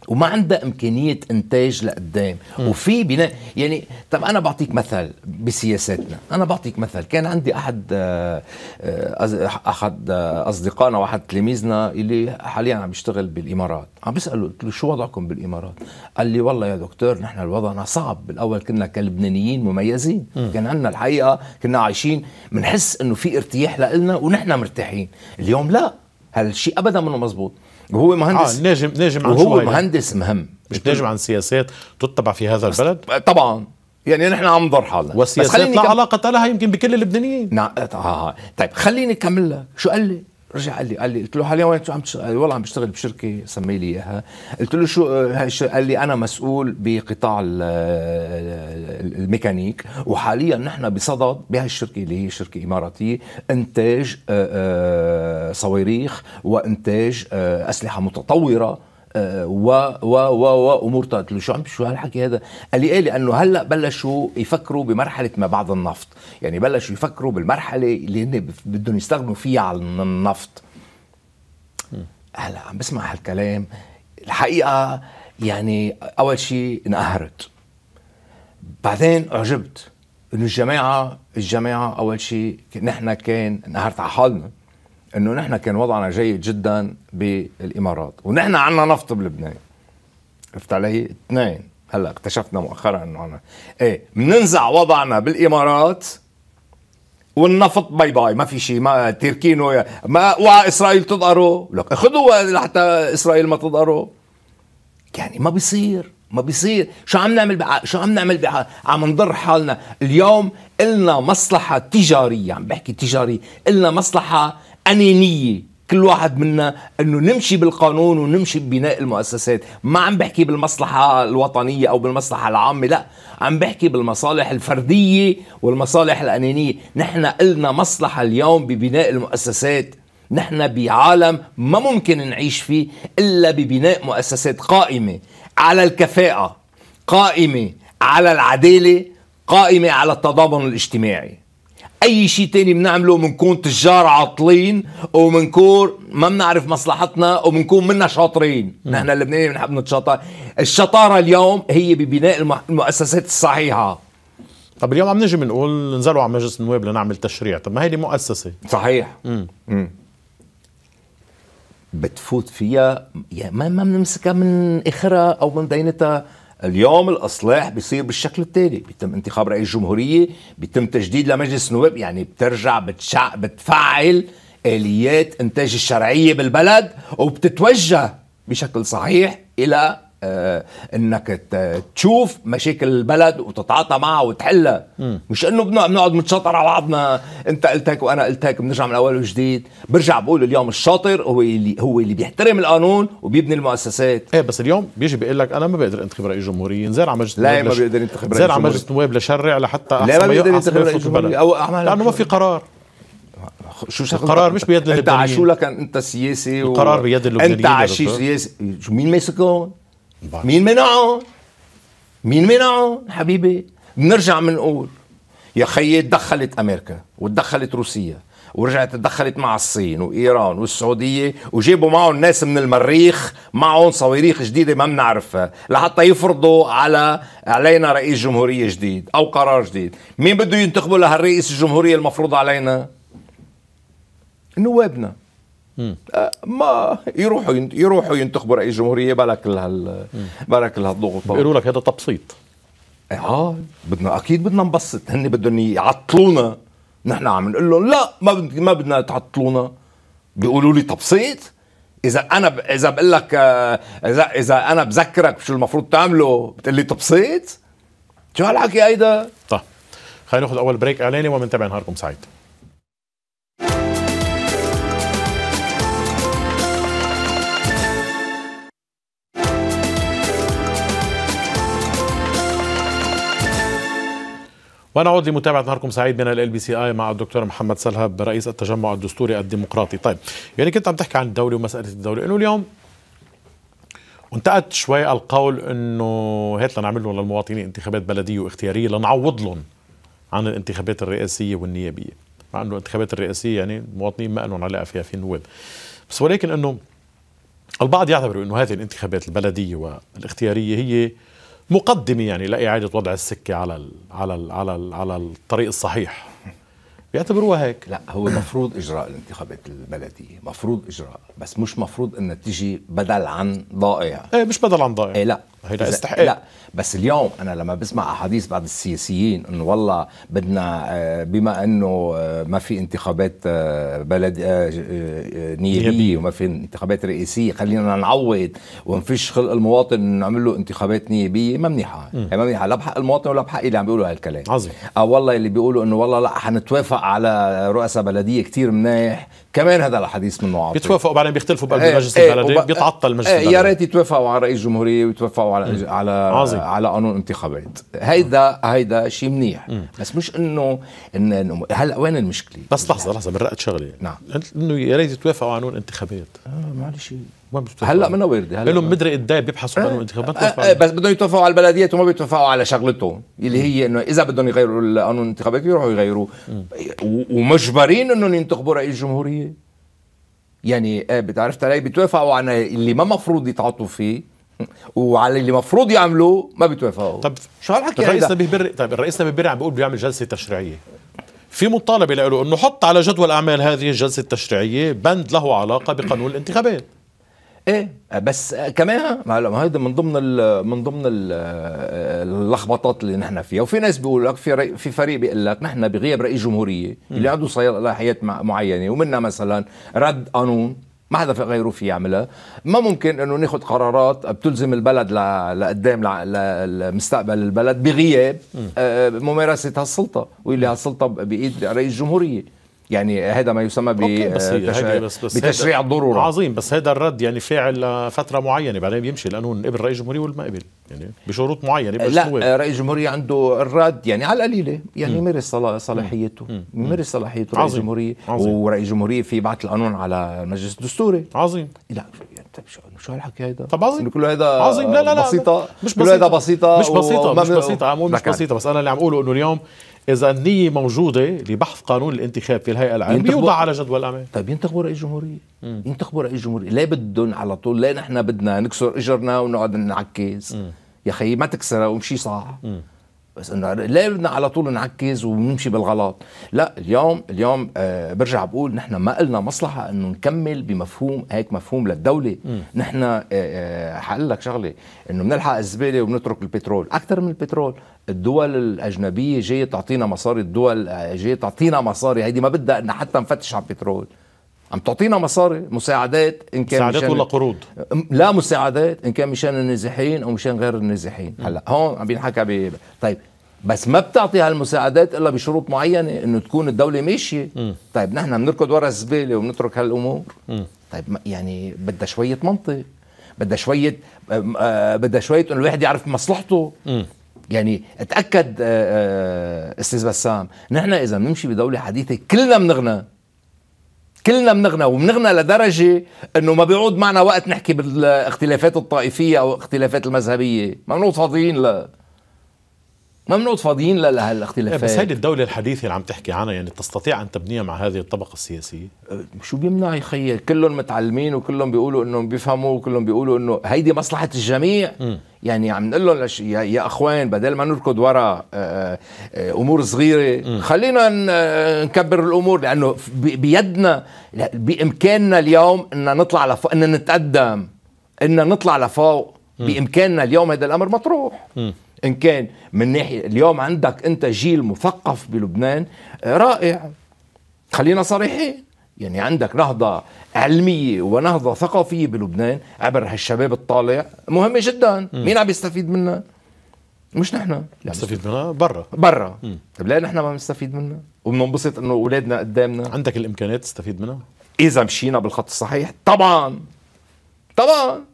وما عندها امكانيه انتاج لقدام وفي بناء يعني طب انا بعطيك مثل بسياساتنا انا بعطيك مثل كان عندي احد آه، آه، احد آه، اصدقائنا واحد تلاميذنا اللي حاليا عم يشتغل بالامارات عم بساله قلت له شو وضعكم بالامارات قال لي والله يا دكتور نحن وضعنا صعب بالاول كنا كلبنانيين مميزين م. كان عندنا الحقيقه كنا عايشين بنحس انه في ارتياح لنا ونحن مرتاحين اليوم لا هالشيء ابدا منه مزبوط وهو مهندس اه ناجم ناجم عن وهو مهندس مهم مش ناجم عن سياسات تتبع في هذا البلد طبعا يعني نحن عم نضر حالنا والسياسات لا كم... علاقة لها يمكن بكل اللبنانيين نعم آه،, آه،, آه. طيب خليني اكمل لك شو قال لي رجع قال لي قال لي قلت له حاليا وين عم تشتغل؟ والله عم بشتغل بشركه سمي لي اياها قلت له شو قال لي انا مسؤول بقطاع الميكانيك وحاليا نحن بصدد بهالشركه اللي هي شركه اماراتيه انتاج آه، آه، صواريخ وانتاج آه، اسلحه متطوره و و و و وامور له شو عم شو هالحكي هذا قال لي ايه لانه هلا بلشوا يفكروا بمرحله ما بعد النفط يعني بلشوا يفكروا بالمرحله اللي هن بدهم يستغنوا فيها عن النفط هلا عم بسمع هالكلام الحقيقه يعني اول شيء انقهرت بعدين اعجبت انه الجماعه الجماعه اول شيء نحن كان انقهرت على حالنا انه نحن كان وضعنا جيد جدا بالامارات ونحن عندنا نفط بلبنان عرفت علي؟ اثنين هلا اكتشفنا مؤخرا انه عنا ايه بننزع وضعنا بالامارات والنفط باي باي ما في شيء ما تركينه ما اسرائيل تضقره لك خذوا لحتى اسرائيل ما تضقره يعني ما بيصير ما بيصير شو عم نعمل بع... شو عم نعمل بع... عم نضر حالنا اليوم إلنا مصلحة تجارية عم بحكي تجاري إلنا مصلحة انانيه كل واحد منا انه نمشي بالقانون ونمشي ببناء المؤسسات ما عم بحكي بالمصلحه الوطنيه او بالمصلحه العامه لا عم بحكي بالمصالح الفرديه والمصالح الانانيه نحن قلنا مصلحه اليوم ببناء المؤسسات نحن بعالم ما ممكن نعيش فيه الا ببناء مؤسسات قائمه على الكفاءه قائمه على العداله قائمه على التضامن الاجتماعي اي شيء تاني بنعمله بنكون تجار عاطلين وبنكون ما بنعرف مصلحتنا وبنكون منا شاطرين نحن اللبنانيين بنحب نتشاطر الشطاره اليوم هي ببناء المؤسسات الصحيحه طب اليوم عم نجي بنقول نزلوا على مجلس النواب لنعمل تشريع طب ما هيدي مؤسسه صحيح مم. مم. بتفوت فيها يعني ما ما بنمسكها من اخرها او من دينتها اليوم الاصلاح بيصير بالشكل التالي بيتم انتخاب رئيس جمهوريه بيتم تجديد لمجلس النواب يعني بترجع بتشع بتفعل اليات انتاج الشرعيه بالبلد وبتتوجه بشكل صحيح الى آه، انك تشوف مشاكل البلد وتتعاطى معها وتحلها مش انه بنقعد متشاطر على بعضنا انت قلت هيك وانا قلت هيك بنرجع من اول وجديد برجع بقول اليوم الشاطر هو اللي هو اللي بيحترم القانون وبيبني المؤسسات ايه بس اليوم بيجي بيقول لك انا ما بقدر انتخب رئيس جمهوري انزال على مجلس لا ما بيقدر ينتخب رئيس على مجلس النواب لشرع لحتى لا ما بيقدر ينتخب رئيس جمهوري او اعمال لانه ما في قرار شو القرار مش بيد اللبنانيين انت عشو لك انت سياسي القرار بيد اللبنانيين انت عشي سياسي مين ماسكهم مين منعهم مين منعهم حبيبي بنرجع بنقول يا خيي تدخلت امريكا وتدخلت روسيا ورجعت تدخلت مع الصين وايران والسعوديه وجابوا معهم ناس من المريخ معهم صواريخ جديده ما بنعرفها لحتى يفرضوا على علينا رئيس جمهوريه جديد او قرار جديد مين بده ينتخبوا لهالرئيس الجمهوريه المفروض علينا نوابنا أه، ما يروحوا يروحوا ينتخبوا رئيس جمهوريه بلا كل هال بلا كل هالضغوط بيقولوا لك هذا تبسيط إيه، اه بدنا اكيد بدنا نبسط هن بدهم يعطلونا نحن عم نقول لهم لا ما بدنا ما بدنا تعطلونا بيقولوا لي تبسيط اذا انا ب... اذا بقول لك آه، اذا اذا انا بذكرك بشو المفروض تعمله بتقول لي تبسيط شو هالحكي هيدا طيب خلينا ناخذ اول بريك اعلاني ومنتابع نهاركم سعيد ونعود لمتابعه نهاركم سعيد من ال بي سي اي مع الدكتور محمد سلهب رئيس التجمع الدستوري الديمقراطي طيب يعني كنت عم تحكي عن الدوله ومساله الدوله انه اليوم وانتقدت شوي القول انه هات لنعمل لهم للمواطنين انتخابات بلديه واختياريه لنعوض لهم عن الانتخابات الرئاسيه والنيابيه مع انه الانتخابات الرئاسيه يعني المواطنين ما لهم علاقه فيها في نواب بس ولكن انه البعض يعتبر انه هذه الانتخابات البلديه والاختياريه هي مقدمه يعني لاعاده وضع السكه على الـ على الـ على الـ على الطريق الصحيح بيعتبروها هيك لا هو مفروض اجراء الانتخابات البلديه مفروض اجراء بس مش مفروض انها تيجي بدل عن ضائع ايه مش بدل عن ضائع ايه لا هيدا استحقاق لا بس اليوم انا لما بسمع احاديث بعض السياسيين انه والله بدنا آه، بما انه آه، ما في انتخابات آه، بلد نيابيه وما في انتخابات رئيسيه خلينا نعوض ونفش خلق المواطن نعمل له انتخابات نيابيه ما منيحه هي يعني ما منيحه لا بحق المواطن ولا بحقي اللي عم بيقولوا هالكلام عظيم اه والله اللي بيقولوا انه والله لا حنتوافق على رؤساء بلديه كثير منيح كمان هذا الحديث منه عاطل بيتوافقوا بعدين بيختلفوا بقلب المجلس ايه, إيه، البلدي وب... بيتعطل المجلس ايه يا ريت يتوافقوا على رئيس جمهوريه ويتوافقوا على على عظيم. على قانون انتخابات هيدا هيدا شيء منيح مم. بس مش انه إن... هلا وين المشكله بس لحظه لحظه مرقت شغله نعم انه يا ريت يتوافقوا على قانون انتخابات اه معلش هلا من ورده هلا لهم مدري قد ايه بيبحثوا عن آه، الانتخابات آه، آه، بس بدهم يتوافقوا على البلديات وما بيتوافقوا على شغلتهم اللي هي انه اذا بدهم يغيروا القانون الانتخابات بيروحوا يغيروه ومجبرين انهم ينتخبوا رئيس جمهوريه يعني بتعرف علي بيتوافقوا على اللي ما مفروض يتعاطوا فيه وعلى اللي مفروض يعملوه ما بيتوافقوا طب شو هالحكي الرئيس نبيه بري طيب الرئيس نبيه بري عم بيقول بيعمل جلسه تشريعيه في مطالبه له انه حط على جدول اعمال هذه الجلسه التشريعيه بند له علاقه بقانون الانتخابات ايه بس كمان ما هيدا من ضمن ال من ضمن اللخبطات اللي نحن فيها وفي ناس بيقول لك في في فريق بيقول لك نحن بغياب رئيس جمهوريه اللي عنده صلاحيات معينه ومنها مثلا رد قانون ما حدا في غيره في يعملها ما ممكن انه ناخذ قرارات بتلزم البلد لقدام لمستقبل البلد بغياب آه، ممارسه هالسلطه واللي هالسلطه بايد رئيس جمهوريه يعني هذا ما يسمى بتشريع الضروره عظيم بس هذا الرد يعني فاعل فتره معينه بعدين بيمشي القانون قبل رئيس الجمهوريه ولا ما قبل يعني بشروط معينه بس لا رئيس الجمهوريه عنده الرد يعني على القليله يعني مارس صلاحيته مارس صلاحيته رئيس الجمهوريه ورئيس الجمهوريه في بعث القانون على المجلس الدستوري عظيم لا يعني طيب شو شو هالحكي هيدا طب عظيم يعني كله هيدا عظيم لا لا لا بسيطه مش بسيطه مش بسيطه مش بسيطه مش بسيطه بس انا اللي عم اقوله انه اليوم اذا النيه موجوده لبحث قانون الانتخاب في الهيئه العامه ينتخبو... يوضع على جدول الاعمال طيب ينتخبوا رئيس جمهوريه ينتخبوا رئيس جمهوريه ليه بدهم على طول ليه نحن بدنا نكسر اجرنا ونقعد نعكس يا خيي ما تكسرها وامشي صح بس انه لا بدنا على طول نعكز ونمشي بالغلط لا اليوم اليوم آه برجع بقول نحن ما قلنا مصلحه انه نكمل بمفهوم هيك مفهوم للدوله نحن آه آه لك شغله انه بنلحق الزباله وبنترك البترول اكثر من البترول الدول الاجنبيه جايه تعطينا مصاري الدول آه، جايه تعطينا مصاري هيدي ما بدها ان حتى نفتش على البترول عم تعطينا مصاري مساعدات ان كان مساعدات ولا قروض لا مساعدات ان كان مشان النازحين او مشان غير النازحين هلا هون عم بينحكى ب... طيب بس ما بتعطي هالمساعدات الا بشروط معينه انه تكون الدوله ماشيه طيب نحن بنركض ورا الزباله وبنترك هالامور م. طيب يعني بدها شويه منطق بدها شويه بدها شويه انه الواحد يعرف مصلحته م. يعني اتاكد استاذ بسام نحن اذا بنمشي بدوله حديثه كلنا بنغنى كلنا بنغنى وبنغنى لدرجه انه ما بيعود معنا وقت نحكي بالاختلافات الطائفيه او اختلافات المذهبيه ما بنوصل فاضيين ممنوع فاضيين لهالاختلافات إيه، بس هيدي الدولة الحديثة اللي عم تحكي عنها يعني تستطيع أن تبنيها مع هذه الطبقة السياسية أه، شو بيمنع يا خيي؟ كلهم متعلمين وكلهم بيقولوا أنهم بيفهموا وكلهم بيقولوا أنه هيدي مصلحة الجميع م. يعني عم نقول لهم لش... يا... يا اخوان بدل ما نركض وراء أه، أه، امور صغيره م. خلينا نكبر الامور لانه بيدنا بامكاننا اليوم ان نطلع لفوق ان نتقدم ان نطلع لفوق بامكاننا اليوم هذا الامر مطروح م. ان كان من ناحيه اليوم عندك انت جيل مثقف بلبنان آه، رائع خلينا صريحين يعني عندك نهضة علمية ونهضة ثقافية بلبنان عبر هالشباب الطالع مهمة جدا مين عم يستفيد منها مش نحن نستفيد منها برا برا طب ليه نحن ما بنستفيد منها وبننبسط انه اولادنا قدامنا عندك الامكانيات تستفيد منها اذا مشينا بالخط الصحيح طبعا طبعا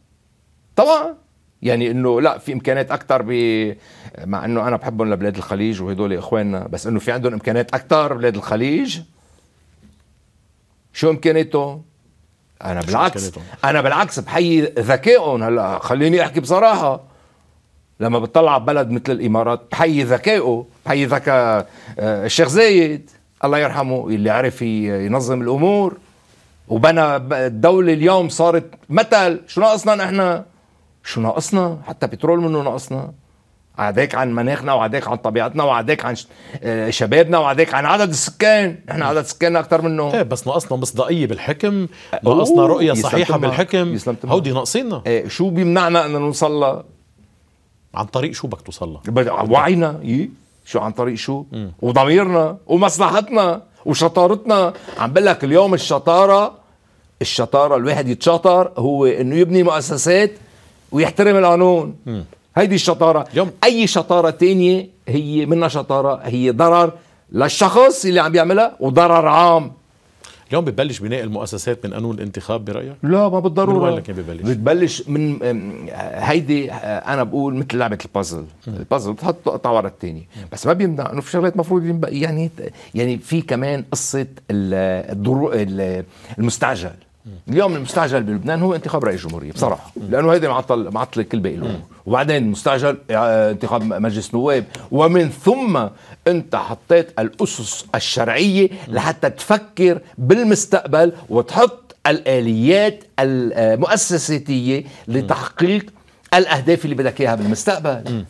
طبعا يعني انه لا في امكانيات اكثر ب مع انه انا بحبهم لبلاد الخليج وهدول اخواننا بس انه في عندهم امكانيات اكثر بلاد الخليج شو امكانيته؟ انا بالعكس انا بالعكس بحيي ذكائهم هلا خليني احكي بصراحه لما بتطلع بلد مثل الامارات بحيي ذكائه بحيي ذكاء آه، الشيخ زايد الله يرحمه اللي عرف ينظم الامور وبنى الدوله اليوم صارت مثل شو ناقصنا نحن شو ناقصنا حتى بترول منه ناقصنا عداك عن مناخنا وعداك عن طبيعتنا وعداك عن آه، شبابنا وعداك عن عدد السكان نحن عدد سكاننا اكثر منه ايه بس ناقصنا مصداقيه بالحكم آه، ناقصنا رؤيه صحيحه بالحكم هودي ناقصينا ايه شو بيمنعنا ان نوصل عن طريق شو بدك توصل وعينا يي شو عن طريق شو وضميرنا ومصلحتنا وشطارتنا عم بقول لك اليوم الشطاره الشطاره الواحد يتشاطر هو انه يبني مؤسسات ويحترم القانون هيدي الشطارة يوم. أي شطارة تانية هي منها شطارة هي ضرر للشخص اللي عم بيعملها وضرر عام اليوم ببلش بناء المؤسسات من قانون الانتخاب برايك؟ لا ما بالضروره من وين ببلش؟ بتبلش من هيدي اه، انا بقول مثل لعبه البازل، البازل بتحط قطعه ورا الثانيه، بس ما بيمنع انه في شغلات المفروض يعني يعني في كمان قصه المستعجل اليوم المستعجل بلبنان هو انتخاب رئيس جمهوريه بصراحه لانه هيدي معطل معطله كل باقي الامور وبعدين المستعجل انتخاب مجلس نواب ومن ثم انت حطيت الاسس الشرعيه لحتى تفكر بالمستقبل وتحط الاليات المؤسساتيه لتحقيق الاهداف اللي بدك اياها بالمستقبل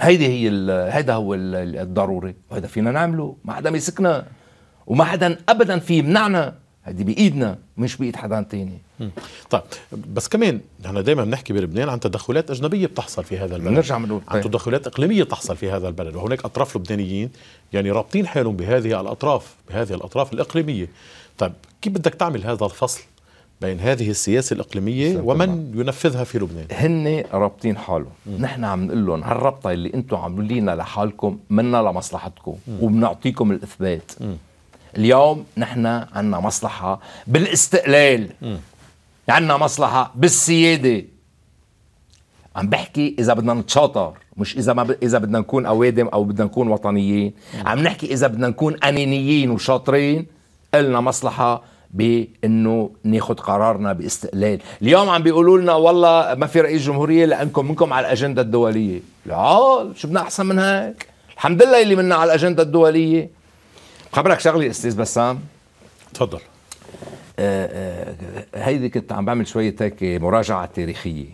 هيدي هي هيدا هو الضروري وهذا فينا نعمله ما حدا يمسكنا وما حدا ابدا في يمنعنا هذه بايدنا مش بايد حدا تاني طيب بس كمان نحن دائما بنحكي بلبنان عن تدخلات اجنبيه بتحصل في هذا البلد نرجع بنقول عن طيب. تدخلات اقليميه بتحصل في هذا البلد وهناك اطراف لبنانيين يعني رابطين حالهم بهذه الاطراف بهذه الاطراف الاقليميه طيب كيف بدك تعمل هذا الفصل بين هذه السياسة الإقليمية ومن ينفذها في لبنان هن رابطين حالهم نحن عم نقول لهم هالربطة اللي أنتم عاملينها لحالكم منا لمصلحتكم وبنعطيكم الإثبات م. اليوم نحن عندنا مصلحة بالاستقلال عندنا مصلحة بالسيادة عم بحكي اذا بدنا نتشاطر مش اذا ما ب... اذا بدنا نكون اوادم او بدنا نكون وطنيين عم نحكي اذا بدنا نكون انانيين وشاطرين النا مصلحه بانه ناخذ قرارنا باستقلال اليوم عم بيقولوا لنا والله ما في رئيس جمهوريه لانكم منكم على الاجنده الدوليه لا شو بدنا احسن من هيك الحمد لله اللي منا على الاجنده الدوليه خبرك شغلي استاذ بسام تفضل آه، آه، هيدي كنت عم بعمل شويه هيك مراجعه تاريخيه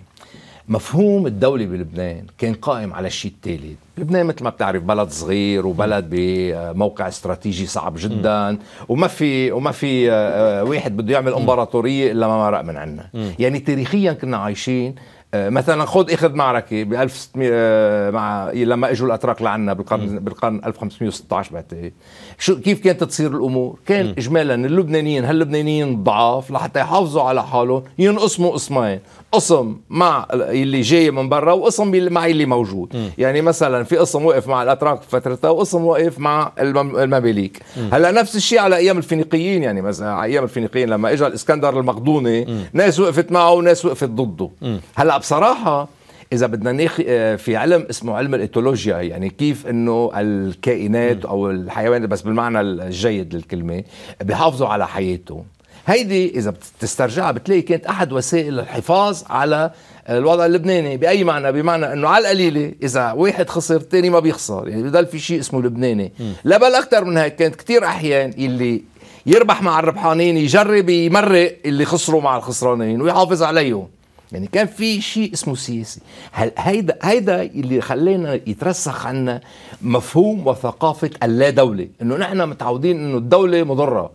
مفهوم الدولة بلبنان كان قائم على الشيء التالي لبنان مثل ما بتعرف بلد صغير وبلد بموقع استراتيجي صعب جدا وما في وما في آه، واحد بده يعمل امبراطورية الا ما مرق من عنا يعني تاريخيا كنا عايشين آه، مثلا خذ اخذ معركه ب 1600 آه، مع لما اجوا الاتراك لعنا بالقرن بالقرن 1516 بعتقد شو كيف كانت تصير الامور؟ كان م. اجمالا اللبنانيين هاللبنانيين ضعاف لحتى يحافظوا على حالهم ينقسموا قسمين، قسم مع اللي جاي من برا وقسم مع اللي موجود، م. يعني مثلا في قسم وقف مع الاتراك فترتها وقسم وقف مع المماليك، هلا نفس الشيء على ايام الفينيقيين يعني مثلا على ايام الفينيقيين لما اجى الاسكندر المقدوني م. ناس وقفت معه وناس وقفت ضده، هلا بصراحه اذا بدنا ناخ آه، في علم اسمه علم الايتولوجيا يعني كيف انه الكائنات او الحيوان بس بالمعنى الجيد للكلمه بيحافظوا على حياته هيدي اذا بتسترجعها بتلاقي كانت احد وسائل الحفاظ على الوضع اللبناني باي معنى بمعنى انه على القليله اذا واحد خسر تاني ما بيخسر يعني بضل في شيء اسمه لبناني لا بل اكثر من هيك كانت كثير احيان اللي يربح مع الربحانين يجرب يمرق اللي خسروا مع الخسرانين ويحافظ عليهم يعني كان في شيء اسمه سياسي هل هيدا هيدا اللي خلينا يترسخ عنا مفهوم وثقافه اللا دوله انه نحن متعودين انه الدوله مضره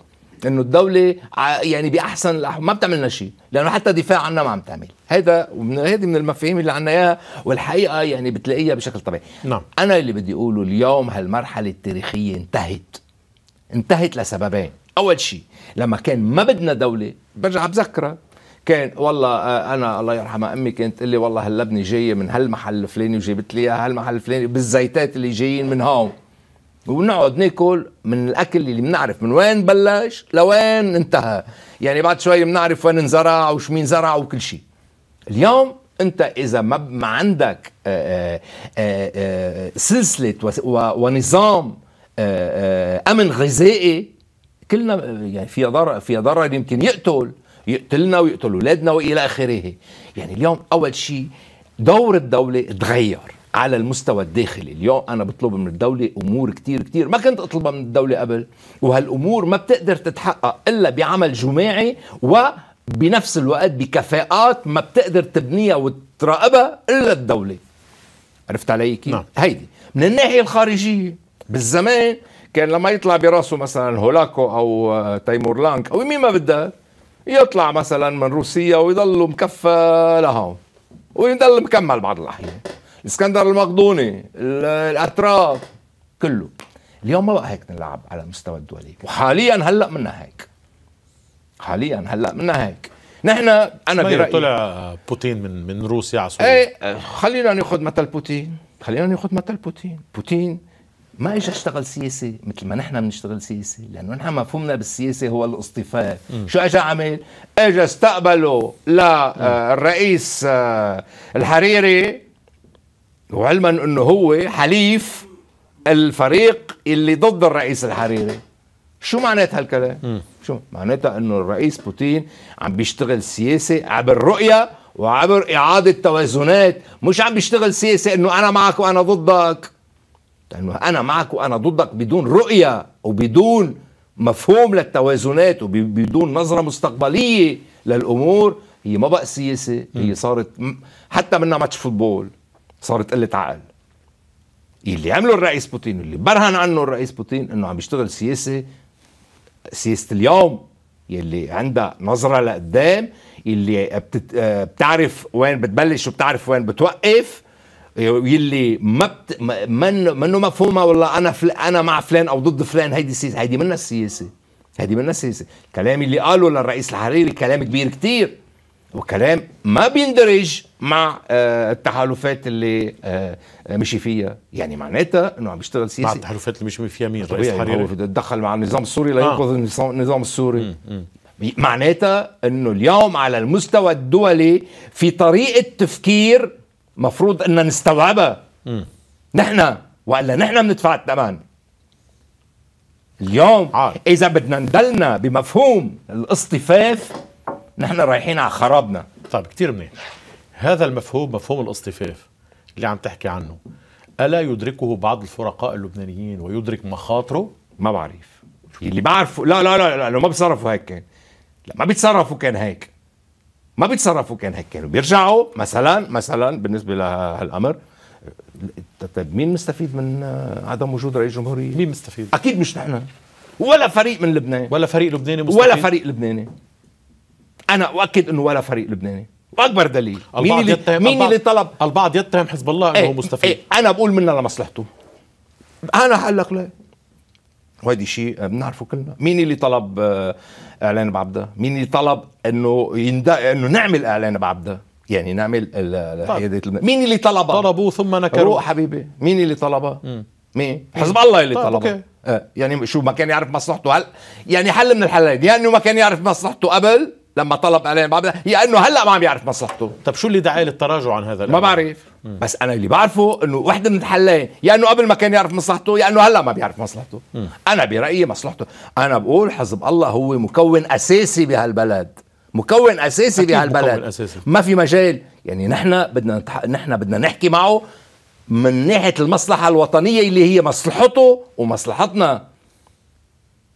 انه الدوله يعني باحسن الأحوال ما بتعمل لنا شيء لانه حتى دفاع عنا ما عم تعمل هذا هذه من المفاهيم اللي عنا اياها والحقيقه يعني بتلاقيها بشكل طبيعي نعم. انا اللي بدي اقوله اليوم هالمرحله التاريخيه انتهت انتهت لسببين اول شيء لما كان ما بدنا دوله برجع بذكرك كان والله آه، انا الله يرحمها امي كانت تقول لي والله هاللبنه جايه من هالمحل الفلاني وجابت لي اياها هالمحل الفلاني بالزيتات اللي جايين من هون ونقعد ناكل من الاكل اللي بنعرف من وين بلش لوين انتهى يعني بعد شوي بنعرف وين انزرع وش مين زرع وكل شيء اليوم انت اذا ما, ما عندك آه، آه، سلسله ونظام امن غذائي كلنا يعني في ضرر في ضرر يمكن يقتل يقتلنا ويقتل اولادنا والى اخره يعني اليوم اول شيء دور الدوله تغير على المستوى الداخلي اليوم أنا بطلب من الدولة أمور كتير كتير ما كنت أطلبها من الدولة قبل وهالأمور ما بتقدر تتحقق إلا بعمل جماعي وبنفس الوقت بكفاءات ما بتقدر تبنيها وتراقبها إلا الدولة عرفت علي كيف؟ نعم. هيدي من الناحية الخارجية بالزمان كان لما يطلع براسه مثلا هولاكو أو تيمور لانك أو مين ما بدك يطلع مثلا من روسيا ويضل مكفى لهون ويضل مكمل بعض الاحيان الاسكندر المقدوني الاتراك كله اليوم ما بقى هيك نلعب على مستوى الدولي وحاليا هلا منا هيك حاليا هلا منا هيك نحن انا برايي طلع بوتين من من روسيا على سوريا ايه خلينا ناخذ مثل بوتين خلينا ناخذ مثل بوتين بوتين ما اجى اشتغل سياسي مثل ما نحن بنشتغل سياسي لانه نحن مفهومنا بالسياسه هو الاصطفاء شو اجى عمل اجى استقبله للرئيس آه، آه، الحريري وعلما انه هو حليف الفريق اللي ضد الرئيس الحريري شو معنات هالكلام شو معناتها انه الرئيس بوتين عم بيشتغل سياسي عبر رؤيه وعبر اعاده توازنات مش عم بيشتغل سياسي انه انا معك وانا ضدك لأنه أنا معك وأنا ضدك بدون رؤية وبدون مفهوم للتوازنات وبدون نظرة مستقبلية للأمور هي ما بقى سياسة هي صارت حتى منها ماتش فوتبول صارت قلة عقل اللي عمله الرئيس بوتين اللي برهن عنه الرئيس بوتين انه عم يشتغل سياسه سياسه اليوم يلي عندها نظره لقدام اللي آه، بتعرف وين بتبلش وبتعرف وين بتوقف يلي ما بت... منه منه مفهومه والله انا فل... انا مع فلان او ضد فلان هيدي سياسه هيدي منها السياسه هيدي منها السياسه الكلام اللي قاله للرئيس الحريري كلام كبير كتير وكلام ما بيندرج مع آه، التحالفات اللي آه، مشي فيها يعني معناتها انه عم بيشتغل سياسي مع التحالفات اللي مشي فيها مين الرئيس الحريري تدخل مع النظام السوري آه. لينقذ آه. النظام السوري م- م- معناتها انه اليوم على المستوى الدولي في طريقه تفكير مفروض ان نستوعبها نحن والا نحن بندفع الثمن اليوم عارف. اذا بدنا نضلنا بمفهوم الاصطفاف نحن رايحين على خرابنا طيب كثير منيح هذا المفهوم مفهوم الاصطفاف اللي عم تحكي عنه الا يدركه بعض الفرقاء اللبنانيين ويدرك مخاطره ما بعرف اللي بعرفه لا لا لا, لا, لا ما بيتصرفوا هيك كان لا ما بيتصرفوا كان هيك ما بيتصرفوا كان هيك كانوا بيرجعوا مثلا مثلا بالنسبه لهالامر طيب مين مستفيد من عدم وجود رئيس جمهوريه؟ مين مستفيد؟ اكيد مش نحن ولا فريق من لبنان ولا فريق لبناني مستفيد ولا فريق لبناني انا اؤكد انه ولا فريق لبناني واكبر دليل مين اللي يتهم مين اللي طلب البعض يتهم حزب الله انه ايه مستفيد ايه انا بقول منا لمصلحته انا حقول لك ليه وهذا شيء آه، بنعرفه كلنا مين اللي طلب آه، اعلان بعبده مين اللي طلب انه يند... انه نعمل اعلان بعبده يعني نعمل الحيادات طيب. الم... مين اللي طلبها طلبوه ثم نكروا روح حبيبي مين اللي طلبها مين حزب الله اللي طيب طلبها آه. يعني شو ما كان يعرف مصلحته هل يعني حل من الحلين يا يعني ما كان يعرف مصلحته قبل لما طلب اعلان بعبده يا انه هلا ما عم يعرف مصلحته طب شو اللي دعاه للتراجع عن هذا ما بعرف بس انا اللي بعرفه انه وحده من الحلين يا انه قبل ما كان يعرف مصلحته يا انه هلا ما بيعرف مصلحته م. انا برايي مصلحته انا بقول حزب الله هو مكون اساسي بهالبلد مكون اساسي بهالبلد مكون أساسي. ما في مجال يعني نحن بدنا نتح... نحن بدنا نحكي معه من ناحيه المصلحه الوطنيه اللي هي مصلحته ومصلحتنا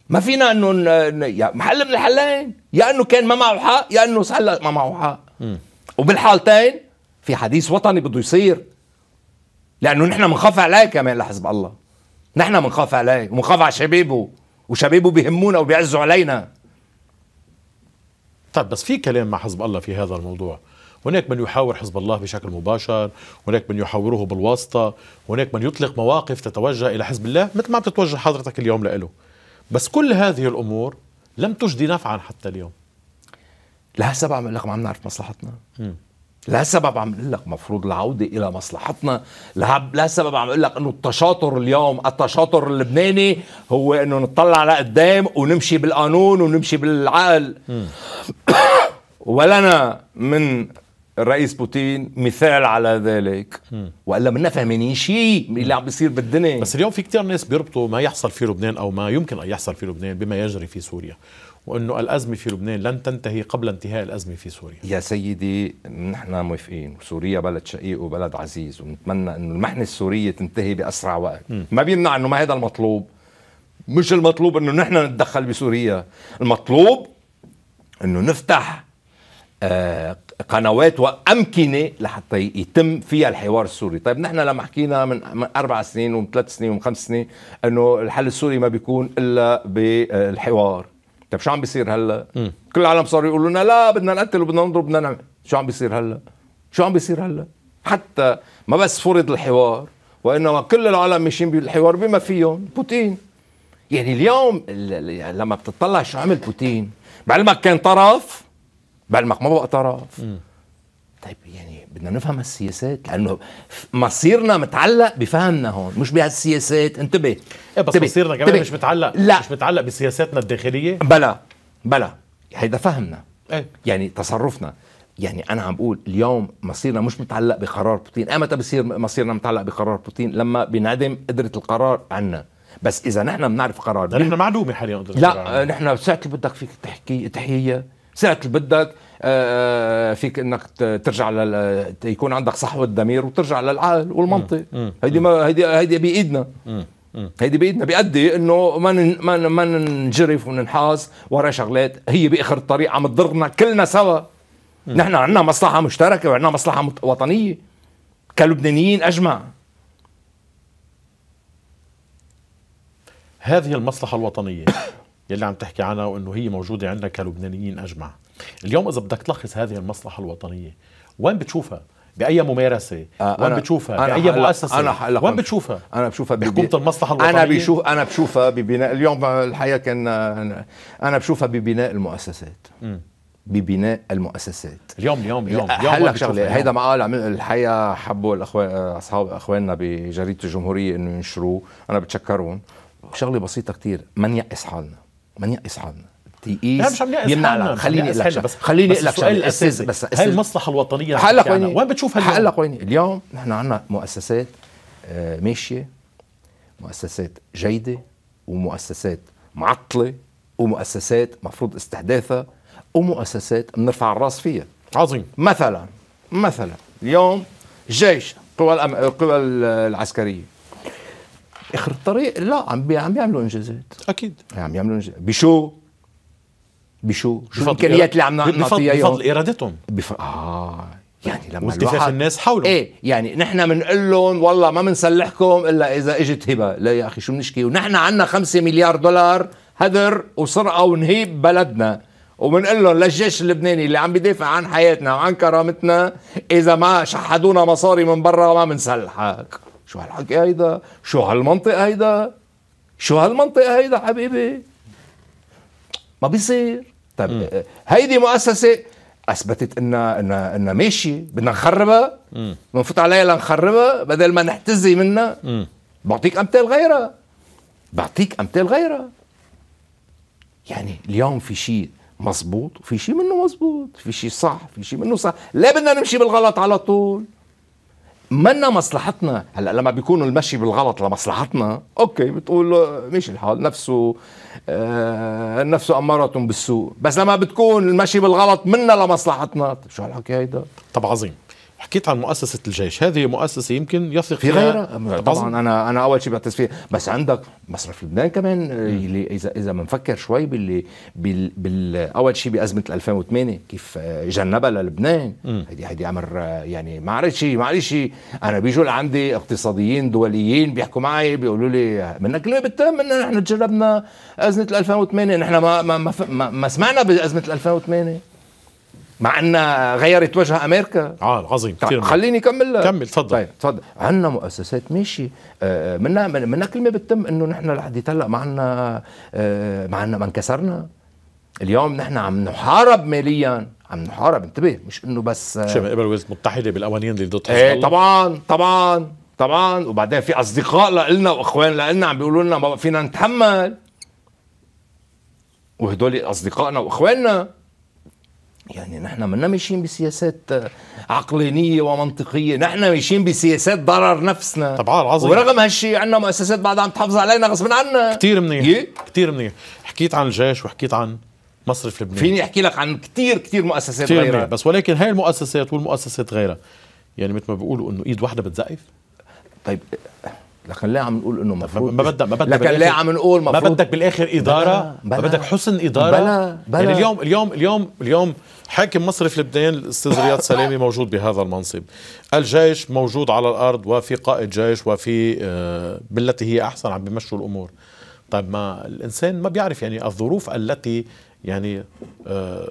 ما فينا انه يا محل من الحلين يا انه كان ما معه حق يا انه هلا ما معه حق وبالحالتين في حديث وطني بده يصير لانه نحن بنخاف عليه كمان لحزب الله نحن بنخاف عليه وبنخاف على شبابه وشبابه بيهمونا وبيعزوا علينا طيب بس في كلام مع حزب الله في هذا الموضوع هناك من يحاور حزب الله بشكل مباشر هناك من يحاوره بالواسطة هناك من يطلق مواقف تتوجه إلى حزب الله مثل ما عم تتوجه حضرتك اليوم لإله بس كل هذه الأمور لم تجدي نفعا حتى اليوم لهسه بعمل لك ما عم نعرف مصلحتنا م. لا سبب عم اقول لك مفروض العوده الى مصلحتنا لا سبب عم اقول لك انه التشاطر اليوم التشاطر اللبناني هو انه نطلع لقدام ونمشي بالقانون ونمشي بالعقل ولنا من الرئيس بوتين مثال على ذلك والا منا فاهمين شيء اللي عم بيصير بالدنيا بس اليوم في كثير ناس بيربطوا ما يحصل في لبنان او ما يمكن ان يحصل في لبنان بما يجري في سوريا وأنه الأزمة في لبنان لن تنتهي قبل انتهاء الأزمة في سوريا يا سيدي نحن موافقين سوريا بلد شقيق وبلد عزيز ونتمنى أنه المحنة السورية تنتهي بأسرع وقت م. ما بيمنع أنه ما هذا المطلوب مش المطلوب أنه نحن نتدخل بسوريا المطلوب أنه نفتح آه، قنوات وامكنه لحتى يتم فيها الحوار السوري، طيب نحن لما حكينا من, من اربع سنين ومن ثلاث سنين ومن خمس سنين انه الحل السوري ما بيكون الا بالحوار، طيب شو عم بيصير هلا؟ م. كل العالم صاروا يقولوا لنا لا بدنا نقتل وبدنا نضرب بدنا نعمل، شو عم بيصير هلا؟ شو عم بيصير هلا؟ حتى ما بس فرض الحوار وانما كل العالم ماشيين بالحوار بما فيهم بوتين يعني اليوم يعني لما بتطلع شو عمل بوتين بعلمك كان طرف بعلمك ما بقى طرف م. طيب يعني بدنا نفهم السياسات لانه مصيرنا متعلق بفهمنا هون مش بهالسياسات انتبه إيه بس انتبه. مصيرنا كمان انتبه. مش متعلق لا. مش متعلق بسياساتنا الداخليه بلا بلا هيدا فهمنا إيه؟ يعني تصرفنا يعني انا عم بقول اليوم مصيرنا مش متعلق بقرار بوتين امتى إيه بصير مصيرنا متعلق بقرار بوتين لما بينعدم قدره القرار عنا بس اذا نحن بنعرف قرار نحن معدومه حاليا لا نحن ساعه اللي بدك فيك تحكي تحيه ساعه اللي بدك آه، آه، فيك انك ترجع لل... يكون عندك صحوه ضمير وترجع للعقل والمنطق هيدي ما هيدي هيدي بايدنا هيدي بايدنا بيأدي انه ما من... ما من... ما ننجرف وننحاز ورا شغلات هي باخر الطريق عم تضرنا كلنا سوا نحن عندنا مصلحه مشتركه وعندنا مصلحه وطنيه كلبنانيين اجمع هذه المصلحه الوطنيه يلي عم تحكي عنها وانه هي موجوده عندنا كلبنانيين اجمع اليوم اذا بدك تلخص هذه المصلحه الوطنيه وين بتشوفها باي ممارسه آه وين بتشوفها أنا باي مؤسسه أنا وين بتشوفها انا بشوفها بحكومه المصلحه الوطنيه انا بشوف انا بشوفها ببناء اليوم الحقيقه كان انا بشوفها ببناء المؤسسات م. ببناء المؤسسات اليوم اليوم اليوم اليوم هلا شغله هيدا مقال الحقيقه حبوا الاخوان اصحاب اخواننا بجريده الجمهوريه انه ينشروه انا بتشكرهم شغله بسيطه كتير من يأس حالنا من يأس عنا تقيس يمنع خليني اقول بس خليني اقول لك السؤال الاساسي بس هاي المصلحه الوطنيه حقلك وين وين بتشوف هلا حقلك وين اليوم نحن عندنا مؤسسات آه، ماشيه آه، مؤسسات جيده ومؤسسات معطله ومؤسسات مفروض استحداثها ومؤسسات بنرفع الراس فيها عظيم مثلا مثلا اليوم الجيش قوى القوى العسكريه اخر الطريق لا عم بي عم بيعملوا انجازات اكيد يعني عم بيعملوا انجازات بشو بشو شو الامكانيات اللي عم نعطيها بفضل, بفضل ارادتهم بف... اه يعني لما والتفاف الناس حوله ايه يعني نحن بنقول لهم والله ما بنسلحكم الا اذا اجت هبه لا يا اخي شو بنشكي ونحن عندنا 5 مليار دولار هدر وسرقه ونهيب بلدنا وبنقول لهم للجيش اللبناني اللي عم بيدافع عن حياتنا وعن كرامتنا اذا ما شحدونا مصاري من برا ما بنسلحك شو هالحكي هيدا شو هالمنطق هيدا شو هالمنطق هيدا حبيبي ما بيصير طيب هيدي مؤسسه اثبتت انها انها انها ماشيه بدنا نخربها بنفوت عليها لنخربها بدل ما نحتزي منها بعطيك امثال غيرها بعطيك امثال غيرها يعني اليوم في شيء مزبوط وفي شيء منه مزبوط في شيء صح في شيء منه صح لا بدنا نمشي بالغلط على طول منا مصلحتنا هلا لما بيكونوا المشي بالغلط لمصلحتنا اوكي بتقول آه، مش الحال نفسه آه نفسه اماره بالسوء بس لما بتكون المشي بالغلط منا لمصلحتنا شو هالحكي هيدا طب عظيم حكيت عن مؤسسة الجيش هذه مؤسسة يمكن يثق في غيرها طبعا أنا أنا أول شيء بعتز فيها بس عندك مصرف لبنان كمان اللي إذا إذا بنفكر شوي باللي بال, بال أول شيء بأزمة 2008 كيف جنبها للبنان هيدي هيدي أمر يعني ما عرفت شيء ما عرفت شيء أنا بيجوا لعندي اقتصاديين دوليين بيحكوا معي بيقولوا لي منك ليه بتهم إن نحن تجربنا أزمة 2008 نحن ما ما ما, ما, ما سمعنا بأزمة 2008 مع انها غيرت وجه امريكا اه عظيم طيب، كثير خليني كمل كمل تفضل طيب تفضل عندنا مؤسسات ماشي آه، منا منها منها كلمه بتتم انه نحن لحديت هلا آه، ما عندنا ما عندنا ما انكسرنا اليوم نحن عم نحارب ماليا عم نحارب انتبه مش انه بس آه، شو من قبل الولايات المتحده بالقوانين اللي ضد ايه طبعا طبعا طبعا وبعدين في اصدقاء لنا واخوان لنا عم بيقولوا لنا ما فينا نتحمل وهدول اصدقائنا واخواننا يعني نحن منا ماشيين بسياسات عقلانيه ومنطقيه، نحن ماشيين بسياسات ضرر نفسنا طبعا عظيم ورغم هالشيء عندنا مؤسسات بعد عم تحافظ علينا غصب عنا كثير منيح إيه؟ كثير منيح، حكيت عن الجيش وحكيت عن مصرف لبنان فيني احكي لك عن كثير كثير مؤسسات كتير غيرها منيح. بس ولكن هاي المؤسسات والمؤسسات غيرها يعني مثل ما بيقولوا انه ايد واحده بتزقف طيب لكن ليه عم نقول انه مفروض ما بدك ما بدك لكن ليه عم نقول مفروض ما بدك بالاخر اداره بلا ما بدك حسن اداره بلا بلا يعني اليوم اليوم اليوم اليوم حاكم مصرف لبنان الاستاذ رياض سلامي موجود بهذا المنصب الجيش موجود على الارض وفي قائد جيش وفي آه، بالتي هي احسن عم بمشوا الامور طيب ما الانسان ما بيعرف يعني الظروف التي يعني آه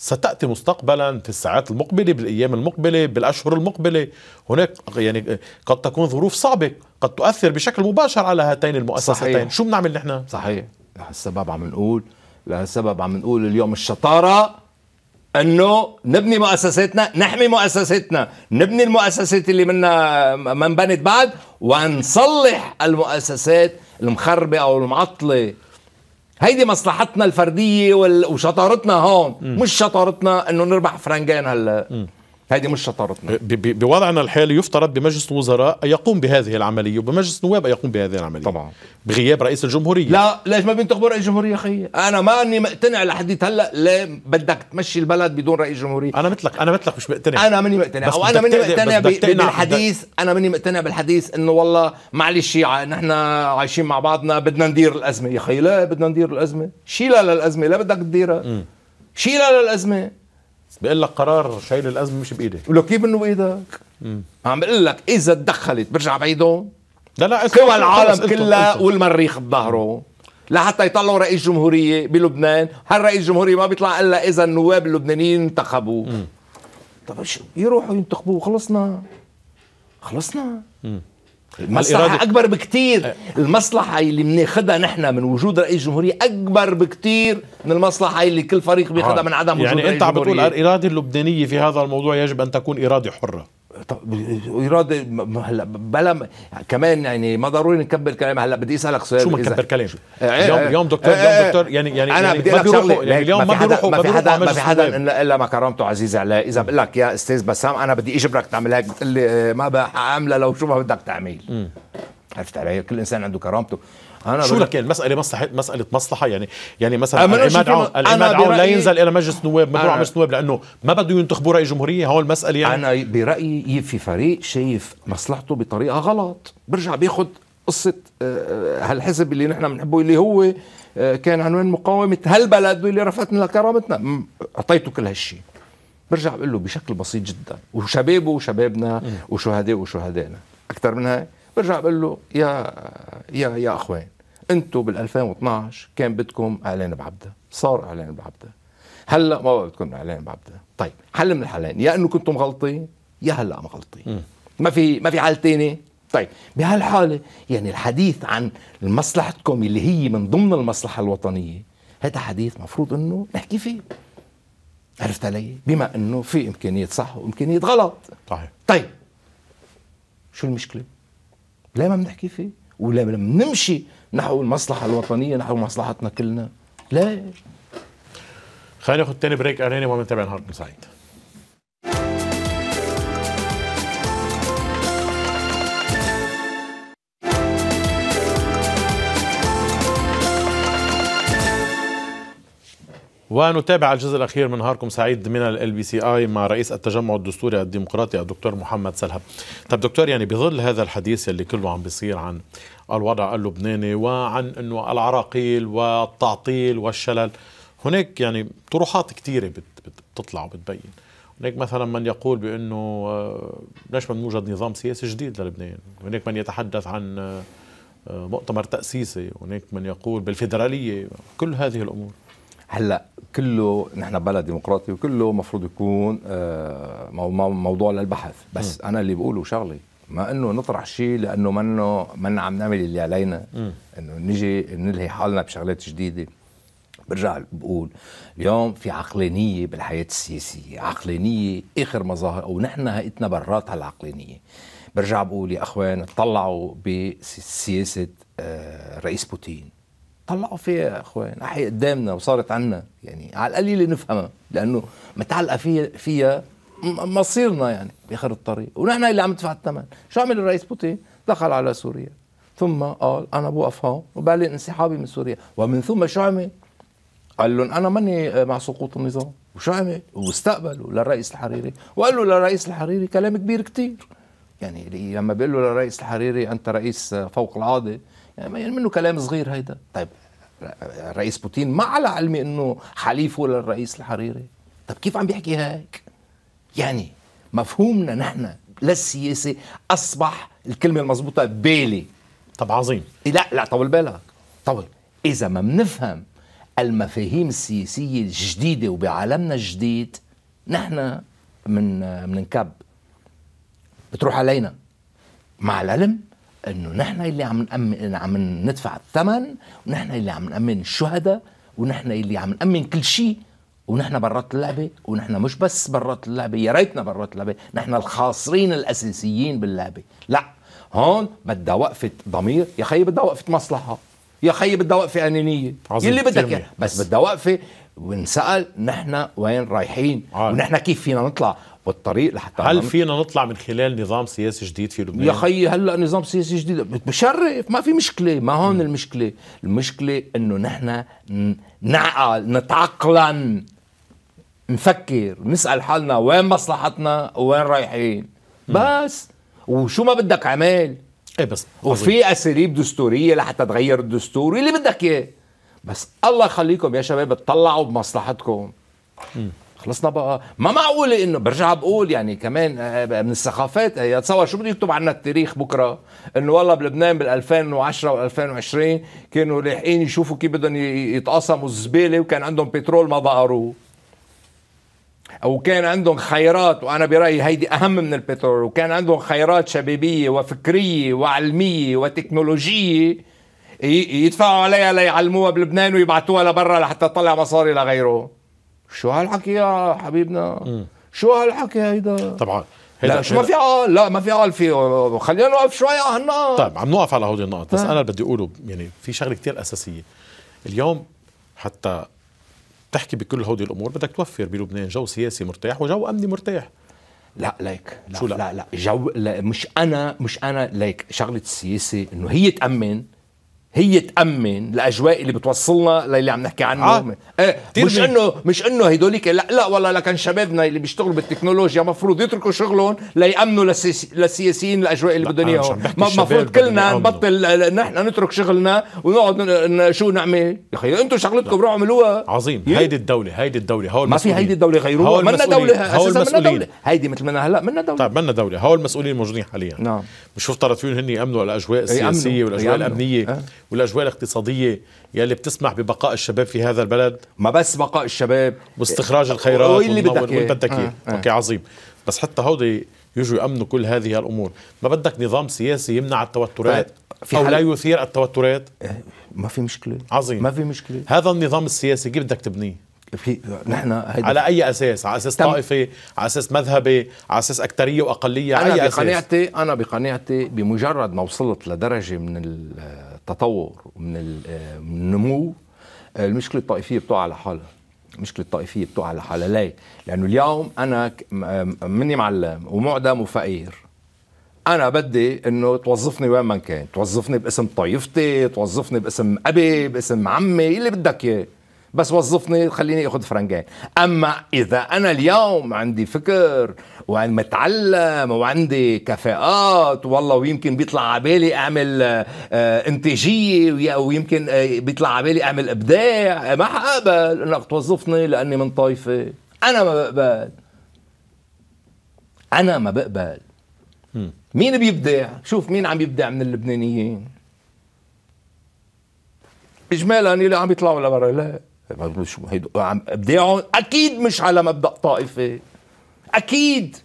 ستأتي مستقبلا في الساعات المقبلة بالأيام المقبلة بالأشهر المقبلة هناك يعني قد تكون ظروف صعبة قد تؤثر بشكل مباشر على هاتين المؤسستين صحيح. شو بنعمل نحن؟ صحيح لهالسبب عم نقول لهالسبب عم نقول اليوم الشطارة انه نبني مؤسساتنا نحمي مؤسساتنا نبني المؤسسات اللي منا ما انبنت بعد ونصلح المؤسسات المخربة او المعطلة هيدي مصلحتنا الفرديه وشطارتنا هون مش شطارتنا انه نربح فرنجان هلا م. هذه مش شطارتنا بوضعنا الحالي يفترض بمجلس الوزراء يقوم بهذه العمليه وبمجلس النواب يقوم بهذه العمليه طبعا بغياب رئيس الجمهوريه لا ليش ما بينتخبوا رئيس جمهوريه اخي انا ماني مقتنع لحديت هلا ليه بدك تمشي البلد بدون رئيس جمهوريه انا مثلك انا مثلك مش مقتنع انا ماني مقتنع او انا ماني مقتنع بالحديث انا ماني مقتنع بالحديث انه والله معلش نحن عايشين مع بعضنا بدنا ندير الازمه يا اخي لا بدنا ندير الازمه شيلها للازمه لا بدك تديرها شيلها للازمه بيقول لك قرار شايل الازمه مش بايدك لو كيف انه بايدك؟ عم بقول لك اذا تدخلت برجع بعيدهم لا لا قوى العالم كلها والمريخ بظهره لحتى يطلعوا رئيس جمهوريه بلبنان، هالرئيس جمهوريه ما بيطلع الا اذا النواب اللبنانيين انتخبوه. طب يروحوا ينتخبوه خلصنا خلصنا مم. المصلحة أكبر بكتير أه. المصلحة اللي بناخدها نحن من وجود رئيس جمهورية أكبر بكتير من المصلحة اللي كل فريق بياخدها آه. من عدم وجود يعني رئيس أنت عم بتقول الإرادة اللبنانية في هذا الموضوع يجب أن تكون إرادة حرة طب اراده هلا بلا كمان يعني ما ضروري نكبر كلام هلا بدي اسالك سؤال شو مكبر كلام؟ اليوم اليوم إيه، إيه، دكتور اليوم إيه، دكتور يعني يعني انا يعني بدي اسالك يعني اليوم ما بيروحوا ما في حدا ما في حدا الا ما كرامته عزيزه عليه اذا بقول لك يا استاذ بسام انا بدي اجبرك تعمل هيك بتقول لي ما بعملها لو شو ما بدك تعمل عرفت علي؟ كل انسان عنده كرامته أنا شو لك المسألة مصلحة مسألة مصلحة يعني يعني مثلا العماد عون العماد عون لا ينزل إلى مجلس نواب ما بيروح مجلس نواب لأنه ما بده ينتخبوا رئيس جمهورية هون المسألة يعني أنا برأيي في فريق شايف مصلحته بطريقة غلط برجع بياخذ قصة آه، آه، هالحزب اللي نحن بنحبه اللي هو آه، كان عنوان مقاومة هالبلد واللي رفعتنا لكرامتنا أعطيته كل هالشيء برجع بقول له بشكل بسيط جدا وشبابه وشبابنا وشهداء وشهدائنا أكثر من هاي برجع بقول له يا يا يا اخوان انتم بال 2012 كان بدكم اعلان بعبده صار اعلان بعبده هلا ما بقى بدكم اعلان بعبده طيب حل من الحلين يا انه كنتم غلطين يا هلا مغلطين ما في ما في حل ثاني طيب بهالحاله يعني الحديث عن مصلحتكم اللي هي من ضمن المصلحه الوطنيه هذا حديث مفروض انه نحكي فيه عرفت علي؟ بما انه في امكانيه صح وامكانيه غلط طيب طيب شو المشكله؟ لا ما بنحكي فيه ولا بنمشي نحو المصلحة الوطنية نحو مصلحتنا كلنا لا خلينا ناخذ تاني بريك اعلاني وبنتابع نهار سعيد ونتابع الجزء الاخير من نهاركم سعيد من ال بي سي اي مع رئيس التجمع الدستوري الديمقراطي الدكتور محمد سلهب. طب دكتور يعني بظل هذا الحديث اللي كله عم بيصير عن الوضع اللبناني وعن انه العراقيل والتعطيل والشلل هناك يعني طروحات كثيره بتطلع وبتبين. هناك مثلا من يقول بانه ليش آه، ما نوجد نظام سياسي جديد للبنان؟ هناك من يتحدث عن آه، آه، مؤتمر تاسيسي، هناك من يقول بالفيدراليه، كل هذه الامور. هلا كله نحن بلد ديمقراطي وكله مفروض يكون آه، موضوع للبحث بس م. انا اللي بقوله شغلي ما انه نطرح شيء لانه منه من عم نعمل اللي علينا انه نجي نلهي حالنا بشغلات جديده برجع بقول اليوم في عقلانيه بالحياه السياسيه عقلانيه اخر مظاهر او نحن هيئتنا برات هالعقلانيه برجع بقول يا اخوان اطلعوا بسياسه آه، رئيس بوتين طلعوا فيها يا اخوان احي قدامنا وصارت عنا يعني على القليل نفهمها لانه متعلقه فيها فيها مصيرنا يعني باخر الطريق ونحن اللي عم ندفع الثمن شو عمل الرئيس بوتين دخل على سوريا ثم قال انا بوقف هون وبعلن انسحابي من سوريا ومن ثم شو عمل قال لهم انا ماني مع سقوط النظام وشو عمل واستقبلوا للرئيس الحريري وقال له للرئيس الحريري كلام كبير كتير يعني لما بيقول له للرئيس الحريري انت رئيس فوق العاده يعني, يعني منه كلام صغير هيدا طيب الرئيس بوتين مع العلم انه حليفه للرئيس الحريري طب كيف عم بيحكي هيك يعني مفهومنا نحن للسياسه اصبح الكلمه المضبوطه بالي طب عظيم لا لا طول بالك طول اذا ما بنفهم المفاهيم السياسيه الجديده وبعالمنا الجديد نحن من مننكب بتروح علينا مع العلم انه نحن اللي عم نأمن عم ندفع الثمن ونحن اللي عم نأمن الشهداء ونحن اللي عم نأمن كل شيء ونحن برات اللعبة ونحن مش بس برات اللعبة يا ريتنا برات اللعبة نحن الخاسرين الأساسيين باللعبة لا هون بدها وقفة ضمير يا خيي بدها وقفة مصلحة يا خيي بدها وقفة أنانية اللي بدك بس, بس بدها وقفة ونسأل نحن وين رايحين آه. ونحن كيف فينا نطلع والطريق لحتى هل فينا نطلع من خلال نظام سياسي جديد في لبنان؟ يا خيي هلا نظام سياسي جديد بشرف ما في مشكله ما هون م. المشكله المشكله انه نحن نعقل نتعقلن نفكر نسال حالنا وين مصلحتنا وين رايحين بس وشو ما بدك عمال ايه بس وفي اساليب دستوريه لحتى تغير الدستور اللي بدك اياه بس الله يخليكم يا شباب تطلعوا بمصلحتكم خلصنا بقى ما معقوله انه برجع بقول يعني كمان آه، آه، من الثقافات هي آه، تصور شو بده يكتب عنا التاريخ بكره انه والله بلبنان بال 2010 و 2020 كانوا لاحقين يشوفوا كيف بدهم يتقاسموا الزباله وكان عندهم بترول ما ضقروه او كان عندهم خيرات وانا برايي هيدي اهم من البترول وكان عندهم خيرات شبابيه وفكريه وعلميه وتكنولوجيه يدفعوا عليها ليعلموها بلبنان ويبعتوها لبرا لحتى تطلع مصاري لغيره شو هالحكي يا حبيبنا م. شو هالحكي هيدا طبعا هيدا لا شو ما في عقل آه، لا ما في عقل في خلينا نوقف شوي على هالنقط طيب عم نوقف على هودي النقط بس انا بدي اقوله يعني في شغله كتير اساسيه اليوم حتى تحكي بكل هودي الامور بدك توفر بلبنان جو سياسي مرتاح وجو امني مرتاح لا ليك لا شو لا لا, لا جو لا مش انا مش انا ليك شغله السياسه انه هي تامن هي تامن الاجواء اللي بتوصلنا للي عم نحكي عنه آه. آه. مش انه مش انه هدوليك لا لا والله لكن شبابنا اللي بيشتغلوا بالتكنولوجيا مفروض يتركوا شغلهم ليامنوا للسياسيين الاجواء اللي بدهم اياهم المفروض كلنا نبطل نحن نترك شغلنا ونقعد شو نعمل يا اخي انتم شغلتكم روحوا اعملوها عظيم إيه؟ هيدي الدوله هيدي الدوله هول ما في هيدي الدوله غيروها منا دوله اساسا منا دوله هيدي مثل ما هلا منا دوله طيب منا دوله هول المسؤولين الموجودين حاليا نعم مش مفترض فيهم هن يامنوا الاجواء السياسيه والاجواء الامنيه إيه. والاجواء الاقتصاديه يلي بتسمح ببقاء الشباب في هذا البلد ما بس بقاء الشباب واستخراج آه، الخيرات واللي بدك اياه بدك اياه آه، آه. اوكي عظيم بس حتى هودي يجوا يامنوا كل هذه الامور ما بدك نظام سياسي يمنع التوترات في او لا يثير التوترات ما في مشكله عظيم ما في مشكله هذا النظام السياسي كيف بدك تبنيه في نحن على اي اساس على اساس طائفي على اساس مذهبي على اساس اكثريه واقليه على أي بقناعتي أساس؟ انا بقناعتي بمجرد ما وصلت لدرجه من التطور ومن آه، النمو آه، المشكله الطائفيه بتقع على حالها المشكله الطائفيه بتقع على حالها لا لانه اليوم انا آه، مني معلم ومعدم وفقير انا بدي انه توظفني وين ما كان توظفني باسم طائفتي توظفني باسم ابي باسم عمي اللي بدك اياه بس وظفني خليني اخذ فرنجان اما اذا انا اليوم عندي فكر متعلم وعندي كفاءات والله ويمكن بيطلع على بالي اعمل آه، آه، انتاجيه ويمكن آه، بيطلع على بالي اعمل ابداع ما حقبل انك توظفني لاني من طايفه انا ما بقبل انا ما بقبل مين بيبدع شوف مين عم يبدع من اللبنانيين اجمالا اللي عم يطلعوا لبرا لا ابداعهم اكيد مش على مبدا طائفي اكيد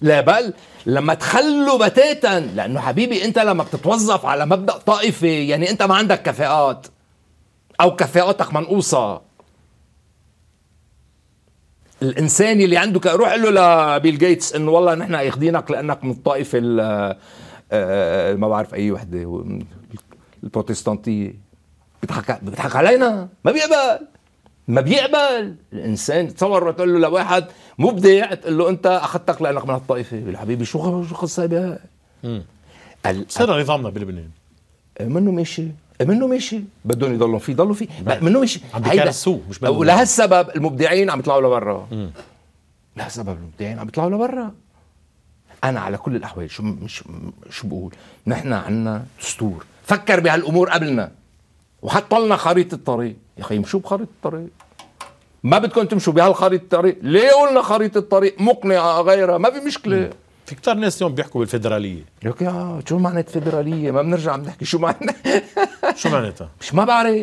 لا بل لما تخلوا بتاتا لانه حبيبي انت لما بتتوظف على مبدا طائفي يعني انت ما عندك كفاءات او كفاءاتك منقوصه الانسان اللي عنده ك... روح له لبيل جيتس انه والله نحن اخذينك لانك من الطائفه آه، آه، ما بعرف اي وحده البروتستانتيه بيضحك بيضحك علينا ما بيقبل ما بيقبل الانسان تصور تقول له لواحد مبدع تقول له انت اخذتك لانك من هالطائفه يا حبيبي شو شو قصه بها صار نظامنا بلبنان منه ماشي منه ماشي بدهم يضلوا فيه ضلوا فيه منه ماشي عم بيكرسوه مش ولهالسبب المبدعين عم يطلعوا لبرا لهالسبب المبدعين عم يطلعوا لبرا انا على كل الاحوال شو مش شو بقول نحن عنا دستور فكر بهالامور قبلنا وحط لنا خريطه الطريق يا اخي يمشوا بخريطه الطريق ما بدكم تمشوا بهالخريطه الطريق ليه قلنا خريطه الطريق مقنعه غيرها ما في مشكله في كتار ناس اليوم بيحكوا بالفدراليه لك يا آه، شو معنى فدراليه ما بنرجع بنحكي شو معنى شو معناتها مش ما بعرف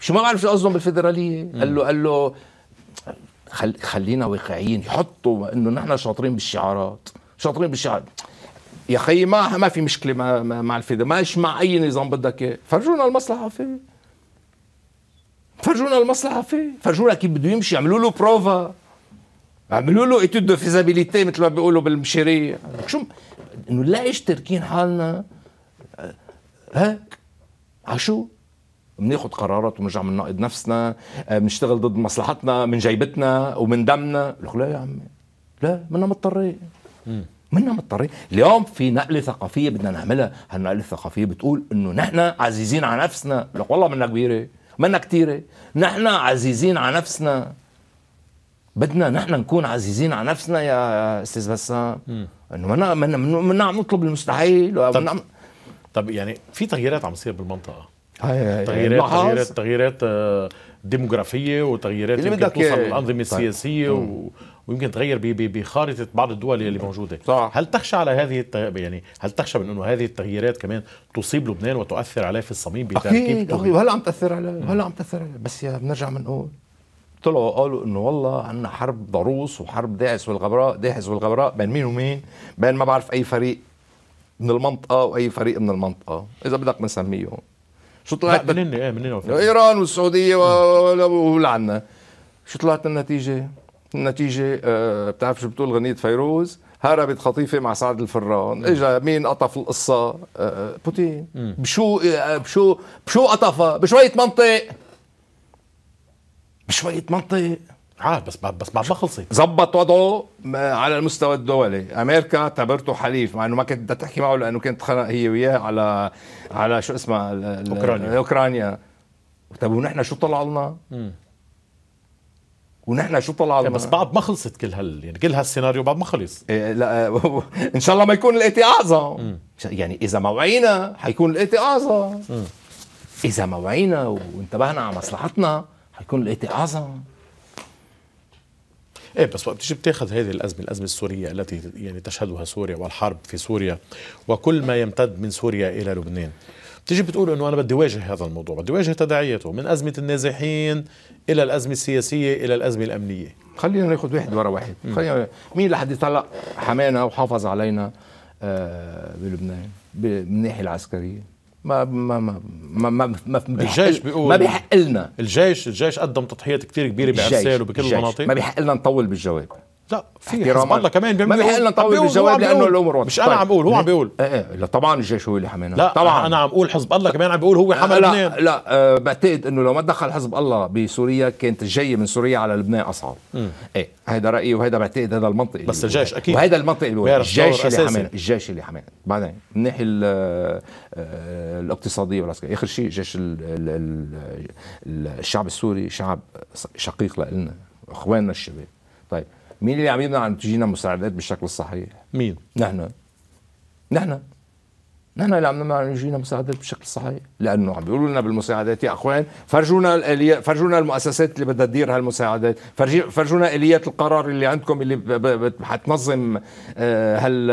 شو ما بعرف شو قصدهم بالفدراليه قال له قال له خل... خلينا واقعيين يحطوا انه نحن شاطرين بالشعارات شاطرين بالشعارات يا اخي ما ما في مشكله مع, مع الفدا ماش مع اي نظام بدك اياه فرجونا المصلحه فيه فرجونا المصلحه فيه فرجونا كيف بده يمشي عملوا له بروفا عملوا له ايتود دو فيزابيليتي مثل ما بيقولوا بالمشاريع شو انه ايش تركين حالنا هيك أه؟ عشو بناخذ قرارات وبنرجع بنناقض نفسنا أه، بنشتغل ضد مصلحتنا من جيبتنا ومن دمنا لا يا عمي لا منا مضطرين منا مضطرين اليوم في نقله ثقافيه بدنا نعملها هالنقله الثقافيه بتقول انه نحن عزيزين على نفسنا لك والله منا كبيره منا كثيره نحن عزيزين على نفسنا بدنا نحن نكون عزيزين على نفسنا يا استاذ بسام انه منا منا منا عم نطلب المستحيل طب, عم... طب يعني في تغييرات عم تصير بالمنطقه هاي تغييرات تغييرات تغييرات آه، ديموغرافيه وتغييرات اللي بدك توصل للانظمه طيب. السياسيه طيب. و... ويمكن تغير بخارطه بعض الدول اللي موجوده صح. هل تخشى على هذه التغ... يعني هل تخشى من انه هذه التغييرات كمان تصيب لبنان وتؤثر عليه في الصميم اكيد هلا عم تاثر عليه هلا عم تاثر عليه بس يا بنرجع بنقول طلعوا قالوا انه والله عندنا حرب ضروس وحرب داعس والغبراء داعس والغبراء بين مين ومين بين ما بعرف اي فريق من المنطقه واي فريق من المنطقه اذا بدك بنسميهم شو طلعت منين ايه منين ايران والسعوديه ولعنا شو طلعت النتيجه النتيجه آه، بتعرف شو بتقول غنيه فيروز هربت خطيفه مع سعد الفران اجا مين قطف القصه آه، آه، بوتين بشو بشو بشو قطفها بشويه منطق بشويه منطق عاد بس بس ما خلصت زبط وضعه على المستوى الدولي امريكا اعتبرته حليف مع انه ما كنت بدها تحكي معه لانه كانت خنق هي وياه على على شو اسمها اوكرانيا اوكرانيا طيب ونحن شو طلع لنا؟ ونحن شو طلع إيه، لنا بس بعد ما خلصت كل هال يعني كل هالسيناريو بعد ما خلص إيه لا ان شاء الله ما يكون الاتي اعظم يعني اذا موعينا حيكون الاتي اعظم اذا موعينا وانتبهنا على مصلحتنا حيكون الاتي اعظم ايه بس وقت تجي بتاخذ هذه الازمه الازمه السوريه التي يعني تشهدها سوريا والحرب في سوريا وكل ما يمتد من سوريا الى لبنان بتيجي بتقول انه انا بدي واجه هذا الموضوع بدي واجه تداعياته من ازمه النازحين الى الازمه السياسيه الى الازمه الامنيه خلينا ناخذ واحد ورا واحد خلينا مين اللي حد حمانا وحافظ علينا آه بلبنان من الناحيه العسكريه ما ما ما ما ما, ما الجيش بيقول ما بيحق لنا الجيش الجيش قدم تضحيات كثير كبيره بعرسال وبكل المناطق ما بيحق لنا نطول بالجواب لا في حزب الله كمان بيعمل ما بيحق نطول بالجواب لانه الامور واضحه مش انا عم بقول هو عم طيب. بيقول ايه ايه لا طبعا الجيش هو اللي حمينا لا طبعا انا عم بقول حزب الله كمان عم بيقول هو حمى لبنان لا أه بعتقد انه لو ما دخل حزب الله بسوريا كانت الجايه من سوريا على لبنان اصعب ايه هذا رايي وهذا بعتقد هذا المنطق بس الجيش اكيد وهذا المنطق اللي الجيش اللي حمينا الجيش اللي حمينا بعدين من الناحيه آه، آه، الاقتصاديه والعسكريه اخر شيء جيش الشعب السوري شعب شقيق لنا اخواننا الشباب طيب مين اللي عم يمنع ان تجينا مساعدات بالشكل الصحيح؟ مين؟ نحن نحن نحن اللي عم نمنع ان يجينا مساعدات بالشكل الصحيح، لانه عم بيقولوا لنا بالمساعدات يا اخوان فرجونا الالي... فرجونا المؤسسات اللي بدها تدير هالمساعدات، فرجونا اليات القرار اللي عندكم اللي حتنظم آه، هال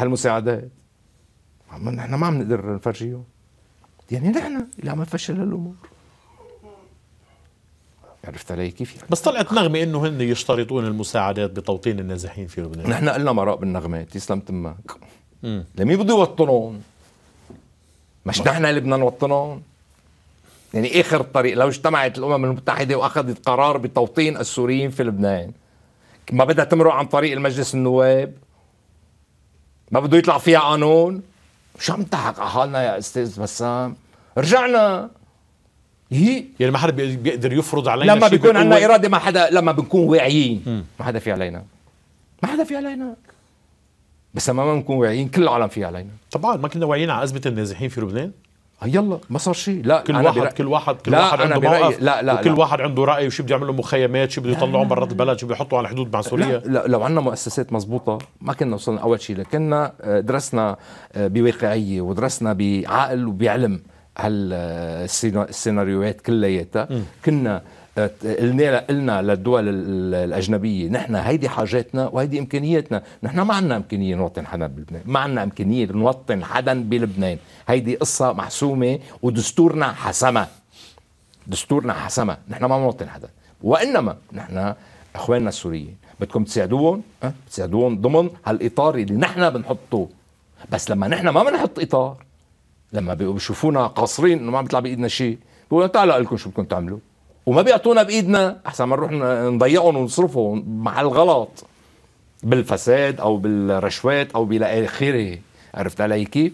هالمساعدات. نحن ما عم نقدر نفرجيهم. يعني نحن اللي عم نفشل هالامور. عرفت علي كيف يعني بس طلعت نغمه انه هن يشترطون المساعدات بتوطين النازحين في لبنان نحن قلنا مراء بالنغمه تسلم تمك لمين بده يوطنون؟ مش نحن اللي بدنا نوطنهم يعني اخر الطريق لو اجتمعت الامم المتحده واخذت قرار بتوطين السوريين في لبنان ما بدها تمرق عن طريق المجلس النواب ما بده يطلع فيها قانون شو عم تحق على حالنا يا استاذ بسام رجعنا هي يعني ما حدا بيقدر يفرض علينا لما بيكون عندنا اراده ما حدا لما بنكون واعيين ما حدا في علينا ما حدا في علينا بس لما ما بنكون واعيين كل العالم في علينا طبعا ما كنا واعيين على ازمه النازحين في لبنان آه، يلا ما صار شيء لا كل واحد برأي... كل واحد كل لا واحد عنده برأي... موقف لا لا وكل لا. واحد عنده راي وشو بده يعمل مخيمات شو بده يطلعهم برا البلد شو بده يحطوا على الحدود مع سوريا لا, لا لو عندنا مؤسسات مزبوطة ما كنا وصلنا اول شيء كنا آه، درسنا آه، بواقعيه ودرسنا بعقل وبعلم هالسيناريوهات كلياتها كنا آه، قلنا قلنا للدول الاجنبيه نحن هيدي حاجاتنا وهيدي امكانياتنا، نحن ما عندنا امكانيه نوطن حدا بلبنان، ما عندنا امكانيه نوطن حدا بلبنان، هيدي قصه محسومه ودستورنا حسمها. دستورنا حسمها، نحن ما بنوطن حدا، وانما نحن اخواننا السوريين، بدكم تساعدوهم أه؟ تساعدوهم ضمن هالاطار اللي نحن بنحطه، بس لما نحن ما بنحط اطار لما بيشوفونا قاصرين انه ما عم بيطلع بايدنا شيء بيقولوا تعالوا اقول لكم شو بدكم تعملوا وما بيعطونا بايدنا احسن ما نروح نضيعهم ونصرفهم مع الغلط بالفساد او بالرشوات او بلا اخره عرفت علي كيف؟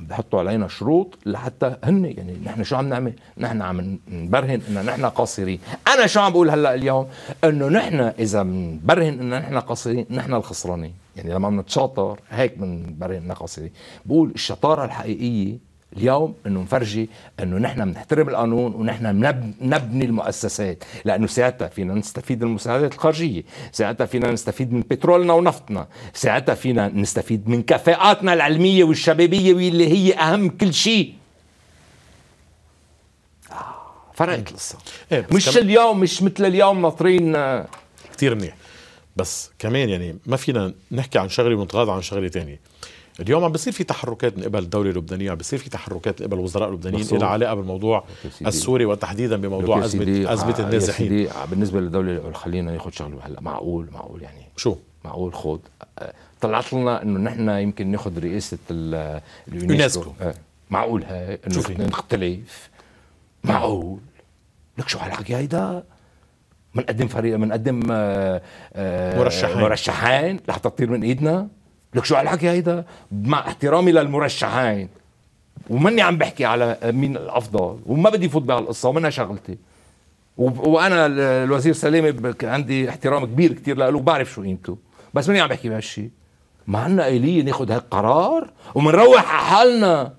بحطوا علينا شروط لحتى هن يعني نحن شو عم نعمل؟ نحن عم نبرهن انه نحن قاصرين، انا شو عم بقول هلا اليوم؟ انه نحن اذا بنبرهن انه نحن قاصرين نحن الخسرانين. يعني لما بنتشاطر هيك بنبرر النقص بقول الشطاره الحقيقيه اليوم انه نفرجي انه نحن بنحترم القانون ونحن نبني المؤسسات لانه ساعتها فينا نستفيد من المساعدات الخارجيه، ساعتها فينا نستفيد من بترولنا ونفطنا، ساعتها فينا نستفيد من كفاءاتنا العلميه والشبابيه واللي هي اهم كل شيء. آه، فرقت القصه. إيه، مش اليوم مش مثل اليوم ناطرين آه. كثير منيح. بس كمان يعني ما فينا نحكي عن شغله ونتغاضى عن شغله ثانيه اليوم عم بصير في تحركات من قبل الدوله اللبنانيه عم بصير في تحركات من قبل وزراء اللبنانيين لها علاقه بالموضوع السوري وتحديدا بموضوع ازمه ازمه آه، النازحين آه، بالنسبه للدوله خلينا ناخذ شغله هلا معقول معقول يعني شو معقول خذ آه، طلعت لنا انه نحن يمكن ناخذ رئاسه اليونسكو معقول هاي انه نختلف معقول لك شو هالحكي هيدا بنقدم فريق بنقدم آه، آه، مرشحين مرشحين لحتى تطير من ايدنا لك شو هالحكي هيدا مع احترامي للمرشحين ومني عم بحكي على مين الافضل وما بدي فوت بهالقصه ومنها شغلتي وانا الوزير سلامه عندي احترام كبير كثير له وبعرف شو قيمته بس ماني عم بحكي بهالشيء ما عندنا آلية ناخذ هالقرار ومنروح على حالنا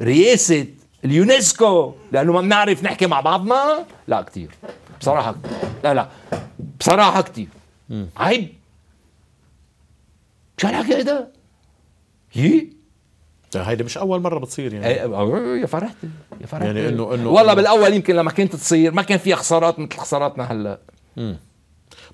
رئاسة اليونسكو لأنه ما بنعرف نحكي مع بعضنا لا كثير بصراحه لا لا بصراحه كثير عيب شو الحكي هيدا؟ هي هيدي مش اول مره بتصير يعني إيه، يا فرحت يا فرحت يعني انه انه والله بالاول يمكن لما كانت تصير ما كان فيها خسارات مثل خساراتنا هلا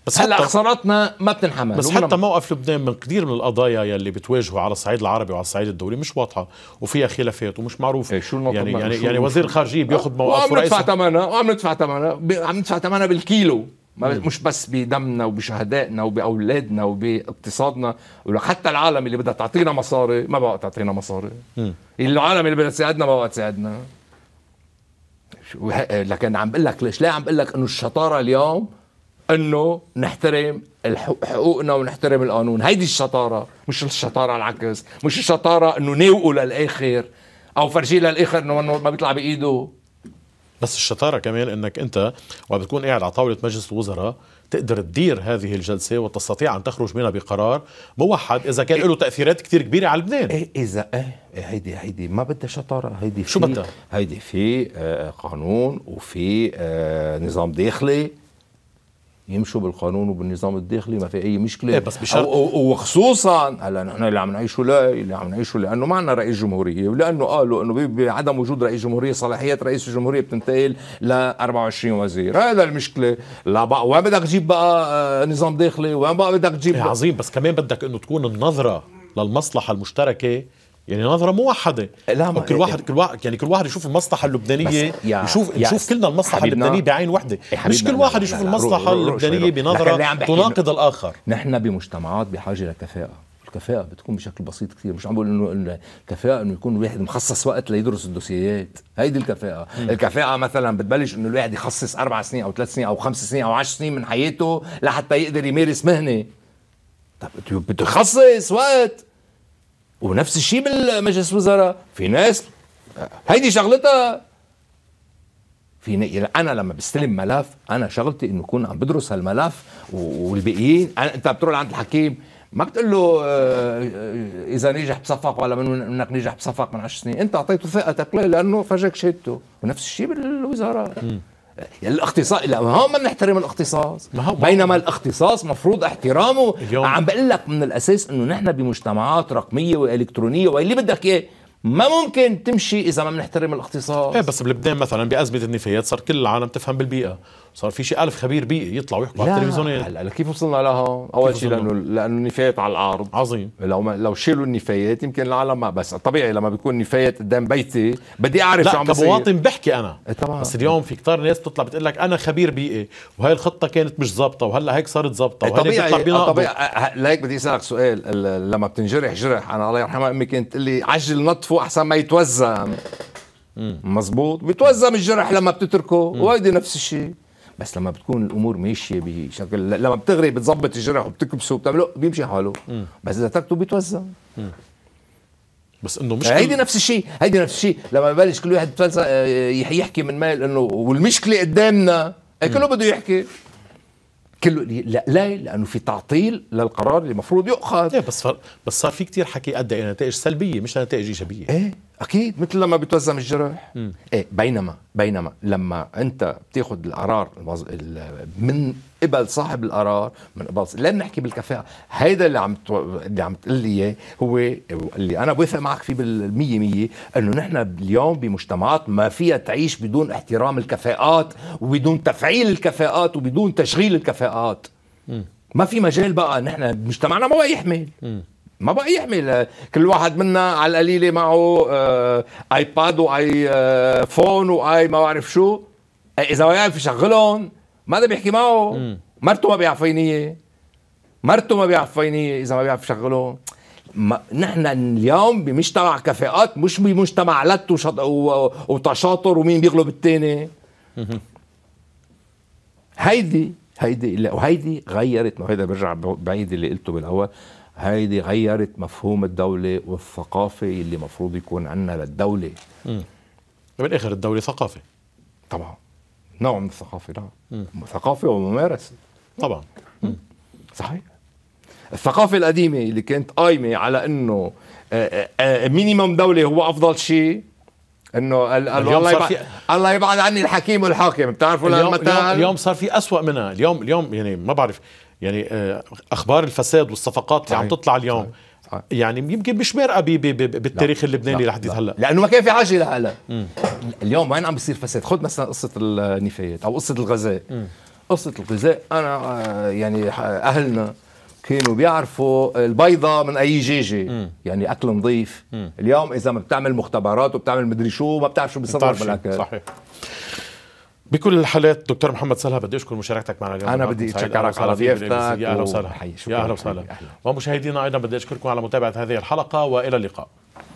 بس هلا خساراتنا ما بتنحمل بس حتى موقف لبنان من كثير من القضايا يلي بتواجهه على الصعيد العربي وعلى الصعيد الدولي مش واضحه وفيها خلافات ومش معروفه ايه شو يعني يعني, يعني, يعني وزير الخارجيه بياخذ آه، موقف وعم ندفع ثمنها وعم ندفع ثمنها عم ندفع ثمنها بالكيلو ما مش بس بدمنا وبشهدائنا وباولادنا وباقتصادنا وحتى العالم اللي بدها تعطينا مصاري ما بقى تعطينا مصاري مم. العالم اللي بدها تساعدنا ما بقى تساعدنا لكن عم بقول لك ليش ليه عم بقول لك انه الشطاره اليوم انه نحترم حقوقنا ونحترم القانون هيدي الشطاره مش الشطاره العكس مش الشطاره انه ناوقه للاخر او فرجيه للاخر انه ما بيطلع بايده بس الشطارة كمان انك انت وعم تكون قاعد على طاولة مجلس الوزراء تقدر تدير هذه الجلسة وتستطيع ان تخرج منها بقرار موحد اذا كان له تأثيرات كثير كبيرة على لبنان إيه اذا إيه،, ايه هيدي هيدي ما بدها شطارة هيدي شو بدها؟ هيدي في آه، قانون وفي آه، نظام داخلي يمشوا بالقانون وبالنظام الداخلي ما في اي مشكله إيه بس بشرط وخصوصا هلا نحن اللي عم نعيشه لا اللي عم نعيشه لانه معنا رئيس جمهوريه ولانه قالوا انه بعدم وجود رئيس جمهوريه صلاحيات رئيس الجمهوريه بتنتقل ل 24 وزير هذا المشكله لا بقى وين بدك تجيب بقى آه، نظام داخلي وين بقى بدك تجيب إيه عظيم بس كمان بدك انه تكون النظره للمصلحه المشتركه يعني نظره موحده لا ما كل واحد إيه. كل واحد يعني كل واحد يشوف المصلحه اللبنانيه يشوف يشوف كلنا المصلحه اللبنانيه بعين وحده إيه، مش كل واحد يشوف المصلحه اللبنانيه بنظره تناقض الاخر نحن بمجتمعات بحاجه لكفاءه الكفاءة بتكون بشكل بسيط كثير مش عم بقول انه الكفاءة انه يكون الواحد مخصص وقت ليدرس الدوسيات هيدي الكفاءة مم. الكفاءة مثلا بتبلش انه الواحد يخصص اربع سنين او ثلاث سنين او خمس سنين او عشر سنين من حياته لحتى يقدر يمارس مهنة طب بده يخصص وقت ونفس الشيء بالمجلس الوزراء في ناس هيدي شغلتها في يعني انا لما بستلم ملف انا شغلتي انه اكون عم بدرس هالملف والباقيين انت بتروح لعند الحكيم ما بتقول له آه، آه، اذا نجح بصفق ولا من انك نجح بصفق من 10 سنين انت اعطيته ثقتك ليه لانه فجاك شهادته ونفس الشيء بالوزاره يعني الاختصاص لا هون ما بنحترم الاختصاص ما هو بينما الاختصاص مفروض احترامه اليوم. عم بقول لك من الاساس انه نحن بمجتمعات رقميه والكترونيه واللي بدك اياه ما ممكن تمشي اذا ما بنحترم الاختصاص ايه بس بلبنان مثلا بازمه النفايات صار كل العالم تفهم بالبيئه صار في شيء ألف خبير بيئي يطلع ويحكوا على التلفزيون هلا كيف وصلنا لها؟ اول شيء لانه لانه النفايات على الارض عظيم لو ما لو شيلوا النفايات يمكن العالم ما بس طبيعي لما بيكون نفايات قدام بيتي بدي اعرف شو عم بصير كمواطن بحكي انا طبعا إيه، بس اليوم في كتار ناس بتطلع بتقول لك انا خبير بيئي إيه، وهي الخطه كانت مش ظابطه وهلا هيك صارت ظابطه طبيعي طبيعي أه، أه، لهيك بدي اسالك سؤال لما بتنجرح جرح انا الله يرحمها امي كانت تقول لي عجل نطفه احسن ما يتوزع مزبوط بيتوزع الجرح لما بتتركه وهيدي نفس الشيء بس لما بتكون الامور ماشيه بشكل لما بتغري بتظبط الجرح وبتكبسه وبتعمله بيمشي حاله بس اذا تركته بيتوزع بس انه مشكله هيدي نفس الشيء هيدي نفس الشيء لما ببلش كل واحد آه، يحكي من مال انه والمشكله قدامنا كله بده يحكي كله لا لا لانه في تعطيل للقرار اللي المفروض يؤخذ ايه بس بس صار في كتير حكي ادى الى نتائج سلبيه مش نتائج ايجابيه ايه اكيد مثل لما بتوزم الجرح م. ايه بينما بينما لما انت بتاخذ القرار من قبل صاحب القرار من قبل لا نحكي بالكفاءه هيدا اللي عم اللي عم تقول لي اياه هو اللي انا بوافق معك فيه بالمية مية انه نحن اليوم بمجتمعات ما فيها تعيش بدون احترام الكفاءات وبدون تفعيل الكفاءات وبدون تشغيل الكفاءات م. ما في مجال بقى نحن مجتمعنا ما بقى يحمل م. ما بقى يحمل كل واحد منا على القليله معه آه ايباد واي آه فون واي ما بعرف شو اذا ما يعرف يشغلهم ما حدا بيحكي معه مرته ما بيعرف فينيه مرته ما بيعرف فينيه اذا ما بيعرف شغله ما نحن اليوم بمجتمع كفاءات مش بمجتمع لت وشط... و... وتشاطر ومين بيغلب الثاني هيدي هيدي لا وهيدي غيرت ما هيدا برجع بعيد اللي قلته بالاول هيدي غيرت مفهوم الدولة والثقافة اللي مفروض يكون عندنا للدولة بالاخر الدولة ثقافة طبعا نوع من الثقافه نعم ثقافه وممارسه طبعا مم. صحيح الثقافه القديمه اللي كانت قايمه على انه مينيموم آه، آه، آه، دوله هو افضل شيء انه الله الله يبعد عني الحكيم والحاكم بتعرفوا اليوم اليوم صار في أسوأ منها اليوم اليوم يعني ما بعرف يعني اخبار الفساد والصفقات اللي عم تطلع اليوم صحيح. يعني يمكن مش مرقه بالتاريخ لا. اللبناني لا. لحد هلا لانه ما كان في حاجه هلا اليوم وين عم بيصير فساد خذ مثلا قصه النفايات او قصه الغذاء قصه الغذاء انا آه، يعني اهلنا كانوا بيعرفوا البيضة من أي جيجة يعني أكل نظيف اليوم إذا ما بتعمل مختبرات وبتعمل مدري شو ما بتعرف شو بيصدر بالأكل صحيح بكل الحالات دكتور محمد صالح بدي اشكر مشاركتك معنا اليوم انا بدي اتشكرك على ضيافتك يا اهلا وسهلا يا اهلا وسهلا ومشاهدينا ايضا بدي اشكركم على متابعه هذه الحلقه والى اللقاء